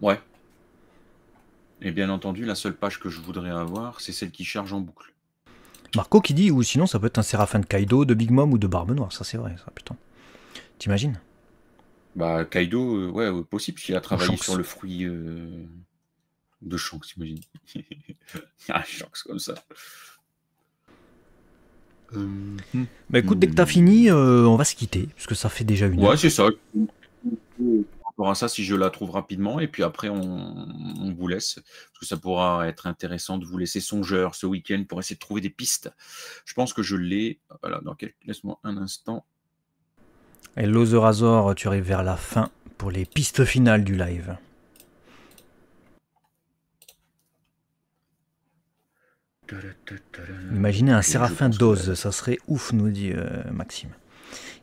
Ouais. Et bien entendu, la seule page que je voudrais avoir, c'est celle qui charge en boucle. Marco qui dit, ou sinon ça peut être un Séraphin de Kaido, de Big Mom ou de Barbe Noire, ça c'est vrai, ça putain. T'imagines Bah Kaido, euh, ouais, possible, il a travaillé sur le fruit euh, de Shanks, imagine. (laughs) ah, Shanks comme ça. Euh, hmm. Bah écoute, dès que t'as fini, on va se quitter, parce que ça fait déjà une heure. Ouais, c'est ça rapport ça si je la trouve rapidement. Et puis après, on, vous laisse. Parce que ça pourra être intéressant de vous laisser songeur ce week-end pour essayer de trouver des pistes. Je pense que je l'ai. Voilà, quelques... laisse-moi un instant. Et Razor, tu arrives vers la fin pour les pistes finales du live. Imaginez un séraphin d'ose, ça serait ouf, nous dit euh, Maxime.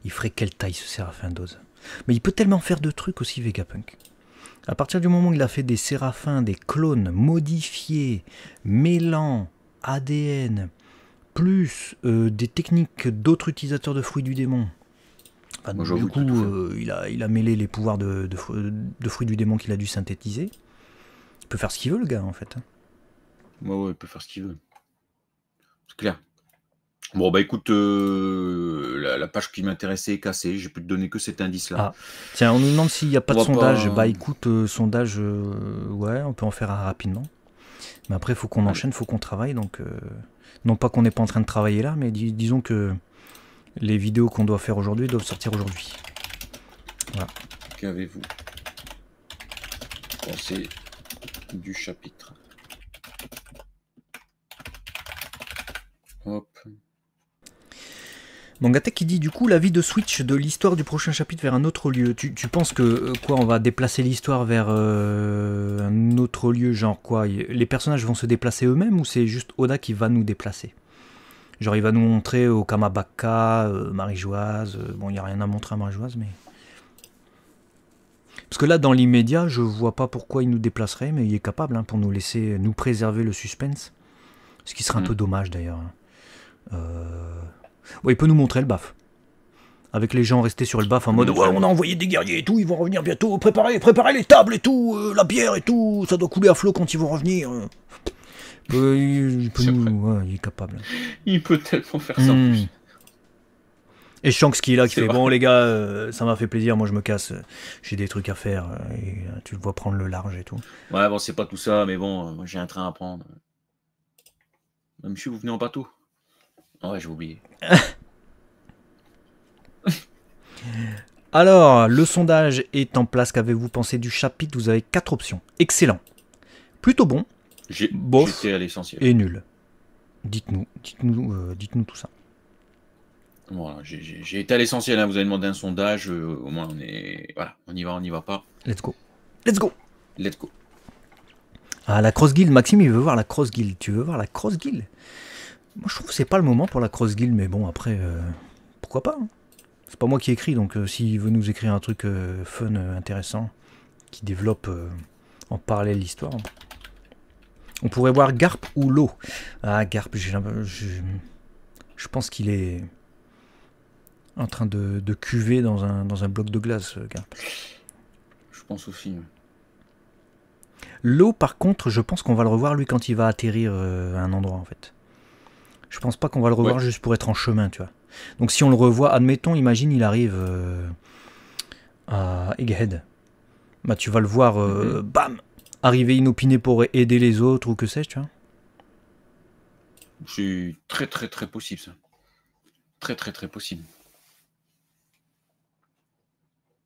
Il ferait quelle taille ce séraphin d'ose mais il peut tellement faire de trucs aussi, Vegapunk. À partir du moment où il a fait des séraphins, des clones modifiés, mêlant ADN, plus euh, des techniques d'autres utilisateurs de fruits du démon. du coup, euh, il, a, il a mêlé les pouvoirs de, de, fruits du démon qu'il a dû synthétiser. Il peut faire ce qu'il veut, le gars, en fait. Hein. ouais, il peut faire ce qu'il veut. C'est clair. Bon, bah écoute, euh, la, page qui m'intéressait est cassée, j'ai pu te donner que cet indice-là. Ah. Tiens, on nous demande s'il n'y a pas de sondage. Bah écoute, euh, sondage, euh, ouais, on peut en faire rapidement. Mais après, il faut qu'on enchaîne, il faut qu'on travaille. Donc, non pas qu'on n'est pas en train de travailler là, mais disons que les vidéos qu'on doit faire aujourd'hui doivent sortir aujourd'hui. Voilà. Qu'avez-vous pensé du chapitre Hop. Mangata qui dit du coup la vie de Switch de l'histoire du prochain chapitre vers un autre lieu. Tu, penses que euh, quoi on va déplacer l'histoire vers euh, un autre lieu genre quoi Les personnages vont se déplacer eux-mêmes ou c'est juste Oda qui va nous déplacer Genre il va nous montrer au euh, Kamabaka, Marijoise, bon il n'y a rien à montrer à Marijoise mais... Parce que là dans l'immédiat je vois pas pourquoi il nous déplacerait mais il est capable hein, pour nous laisser, nous préserver le suspense. Ce qui serait un mm. peu dommage d'ailleurs. Hein. Euh... Ouais, il peut nous montrer le baf. Avec les gens restés sur le baf en mode mmh. ouais, on a envoyé des guerriers et tout, ils vont revenir bientôt, préparez, préparez les tables et tout, euh, la bière et tout, ça doit couler à flot quand ils vont revenir. Euh, il, peut nous, est capable. Il peut tellement faire ça. Mmh. Et Shanks qui est là, qui fait Bon, les gars, euh, ça m'a fait plaisir, moi je me casse, j'ai des trucs à faire. Et tu le vois prendre le large et tout. Ouais, bon, c'est pas tout ça, mais bon, j'ai un train à prendre. Monsieur, vous venez en bateau Ouais, j'ai oublié. (laughs) Alors, le sondage est en place. Qu'avez-vous pensé du chapitre Vous avez quatre options. Excellent. Plutôt bon. été À et nul. Dites-nous, dites-nous, euh, dites-nous tout ça. Voilà, j'ai été à l'essentiel. Hein. Vous avez demandé un sondage. Euh, au moins, on est. Voilà, on y va, on n'y va pas. Let's go. Let's go. Let's go. Ah, la cross guild, Maxime, il veut voir la cross guild. Tu veux voir la cross guild moi, je trouve que c'est pas le moment pour la cross guild, mais bon, après, euh, pourquoi pas hein. C'est pas moi qui écris, donc euh, s'il veut nous écrire un truc euh, fun, intéressant, qui développe en parallèle l'histoire. On pourrait voir Garp ou l'eau. Ah, Garp, je, pense qu'il est en train de, cuver dans un, bloc de glace, Garp. Je pense aussi. film. L'eau, par contre, je pense qu'on va le revoir, lui, quand il va atterrir à un endroit, en fait. Je pense pas qu'on va le revoir juste pour être en chemin, tu vois. Donc si on le revoit, admettons, imagine, il arrive euh, à Egghead. Bah tu vas le voir, euh, mhm. bam, arriver inopiné pour aider les autres ou que sais-je, tu vois. C'est très très très possible ça. Très très très possible.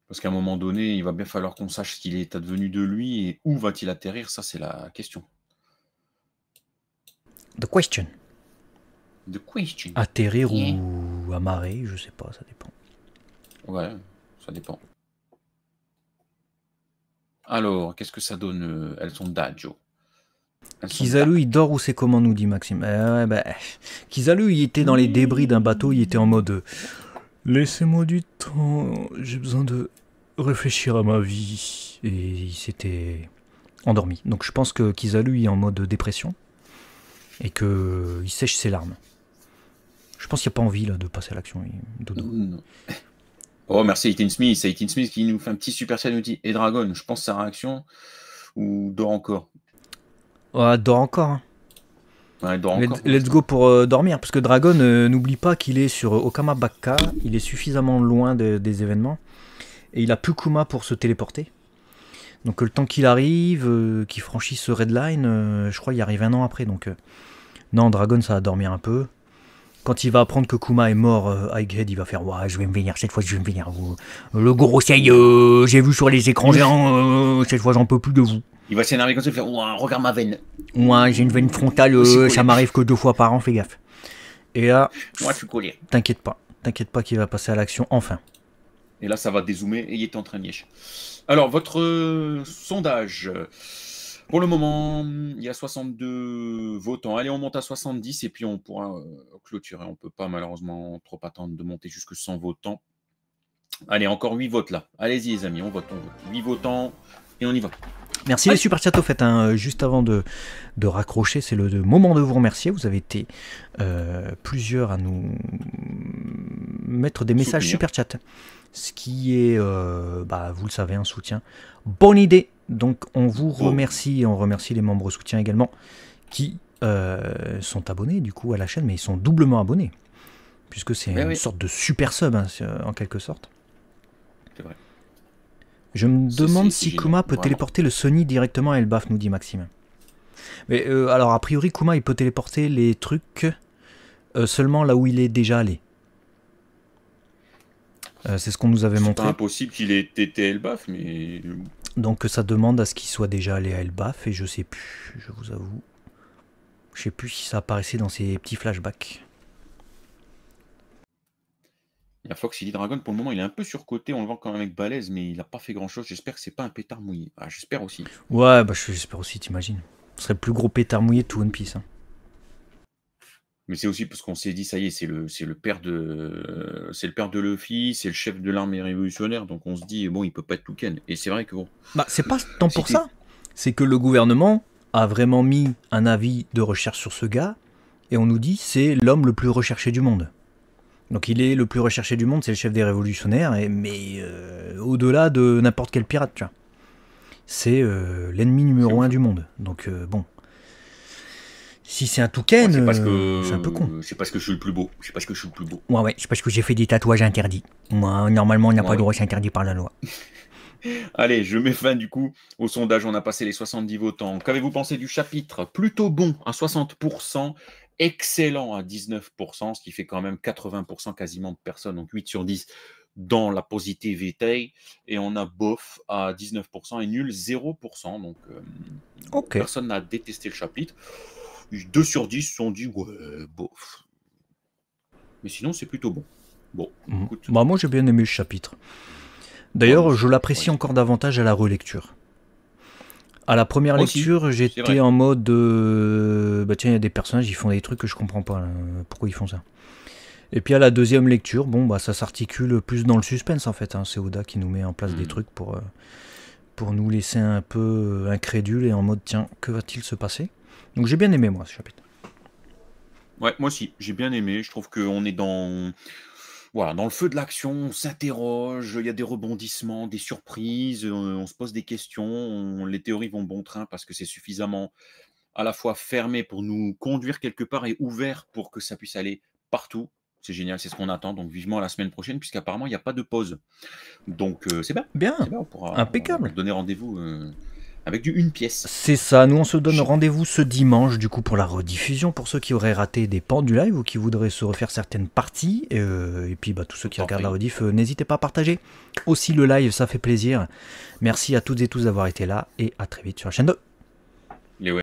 Parce qu'à un moment donné, il va bien falloir qu'on sache ce qu'il est advenu de lui et où va-t-il atterrir, ça c'est la question. The question. The question. Atterrir ou amarrer, je sais pas, ça dépend. Ouais, ça dépend. Alors, qu'est-ce que ça donne euh, elles sont d'adjo. Kizalu, il dort ou c'est comment, nous dit Maxime euh, bah, eh. Kizalu, il était dans les débris d'un bateau, il était en mode euh, Laissez-moi du temps, j'ai besoin de réfléchir à ma vie. Et il s'était endormi. Donc je pense que Kizalu il est en mode dépression et qu'il euh, sèche ses larmes. Je pense qu'il n'y a pas envie de passer à l'action. Euh, (laughs) oh, merci Aitin Smith. C'est Smith qui nous fait un petit super chat nous Et Dragon, je pense sa réaction ou dort encore Ouais, dort encore. Hein. dort encore let's, go pour euh, dormir, parce que Dragon, euh, n'oublie pas qu'il est sur Okamabaka, il est suffisamment loin des événements, et il a plus Kuma pour se téléporter. Donc le temps qu'il arrive, qu'il franchisse ce redline, je crois qu'il arrive un an après. Donc non, Dragon, ça va dormir un peu quand il va apprendre que Kuma est mort, euh, il va faire Ouais, je vais me venir, cette fois je vais me venir. Oh, »« le gros euh, j'ai vu sur les écrans géants, euh, cette fois j'en peux plus de vous. Il va s'énerver comme ça, il va faire Ouah, regarde ma veine. Ouais, j'ai une veine frontale, euh, ça m'arrive que deux fois par an, fais gaffe. Et là, moi je suis collé. T'inquiète pas, t'inquiète pas qu'il va passer à l'action enfin. Et là, ça va dézoomer et il est en train de nier. Alors, votre euh, sondage. Pour le moment, il y a 62 votants. Allez, on monte à 70 et puis on pourra euh, clôturer. On ne peut pas malheureusement trop attendre de monter jusque 100 votants. Allez, encore 8 votes là. Allez-y les amis, on vote, on vote. 8 votants et on y va. Merci les super chats au fait, euh, juste avant de, de raccrocher, c'est le, moment de vous remercier. Vous avez été euh, plusieurs à nous mettre des messages super chat, ce qui est, bah, vous le savez, un soutien. Bonne idée donc on vous remercie et on remercie les membres soutien également qui euh, sont abonnés du coup à la chaîne, mais ils sont doublement abonnés. Puisque c'est une sorte de super sub hein, euh, en quelque sorte. C'est vrai. Je me demande si Kuma peut téléporter le Sony directement à Elbaf, nous dit Maxime. Mais euh, alors a priori Kuma il peut téléporter les trucs seulement là où il est déjà allé. c'est ce qu'on nous avait montré. C'est impossible qu'il ait été Elbaf, mais donc ça demande à ce qu'il soit déjà allé à Elbaf et je sais plus, je vous avoue. Je sais plus si ça apparaissait dans ces petits flashbacks. Il y a Fox, Dragon, pour le moment, il est un peu surcoté, on le vend quand même avec balèze, mais il n'a pas fait grand-chose. J'espère que c'est pas un pétard mouillé. Ah, j'espère aussi. Ouais, bah j'espère aussi, t'imagines. Ce serait plus gros pétard mouillé de tout One Piece. Hein mais c'est aussi parce qu'on s'est dit, ça y est, c'est le, père de, euh, c'est le père de Luffy, c'est le chef de l'armée révolutionnaire, donc on se dit, bon, il peut pas être Touken. Et c'est vrai que bon. Bah, c'est pas tant pour ça. C'est que le gouvernement a vraiment mis un avis de recherche sur ce gars, et on nous dit, c'est l'homme le plus recherché du monde. Donc il est le plus recherché du monde, c'est le chef des révolutionnaires, et, mais euh, au-delà de n'importe quel pirate, tu vois. C'est euh, l'ennemi numéro un du monde. Donc bon, si c'est un toucan, c'est parce que un peu con. C'est parce que je suis le plus beau. C'est parce que je suis le plus beau. Ouais, ouais, c'est parce que j'ai fait des tatouages interdits. Moi, normalement, on n'a a ah pas de le droit, par la loi. (laughs) Allez, je mets fin du coup au sondage. On a passé les 70 votants. Qu'avez-vous pensé du chapitre Plutôt bon à 60%, excellent à 19%, ce qui fait quand même 80% quasiment de personnes, donc 8 sur 10 dans la positivité. Et on a bof à 19% et nul 0%. Donc euh, personne n'a détesté le chapitre. 2 sur 10 sont dit, ouais, bof. Mais sinon, c'est plutôt bon. Bon, mhm. bah, moi, j'ai bien aimé le chapitre. D'ailleurs, je l'apprécie encore davantage à la relecture. À la première lecture, j'étais en mode euh, bah tiens, il y a des personnages, ils font des trucs que je comprends pas. Pourquoi ils font ça Et puis à la deuxième lecture, bon bah ça s'articule plus dans le suspense en fait. Hein. C'est Oda qui nous met en place des hmm. trucs pour euh, pour nous laisser un peu euh, incrédules et en mode tiens, que va-t-il se passer donc j'ai bien aimé moi ce chapitre. Ouais, moi aussi, j'ai bien aimé. Je trouve qu'on est dans voilà, dans le feu de l'action, on s'interroge, il y a des rebondissements, des surprises, euh, on, se pose des questions, les théories vont bon train parce que c'est suffisamment à la fois fermé pour nous conduire quelque part et ouvert pour que ça puisse aller partout. C'est génial, c'est ce qu'on attend. Donc vivement la semaine prochaine, puisqu'apparemment il n'y a pas de pause. Donc euh, c'est bien. Bien. on pourra, Impeccable. donner rendez-vous. Euh, avec du une pièce. C'est ça, nous on se donne rendez-vous ce dimanche du coup pour la rediffusion, pour ceux qui auraient raté des pans du live ou qui voudraient se refaire certaines parties, euh, et, puis bah, tous ceux qui regardent la rediff, euh, n'hésitez pas à partager. Aussi le live, ça fait plaisir. Merci à toutes et tous d'avoir été là, et à très vite sur la chaîne 2.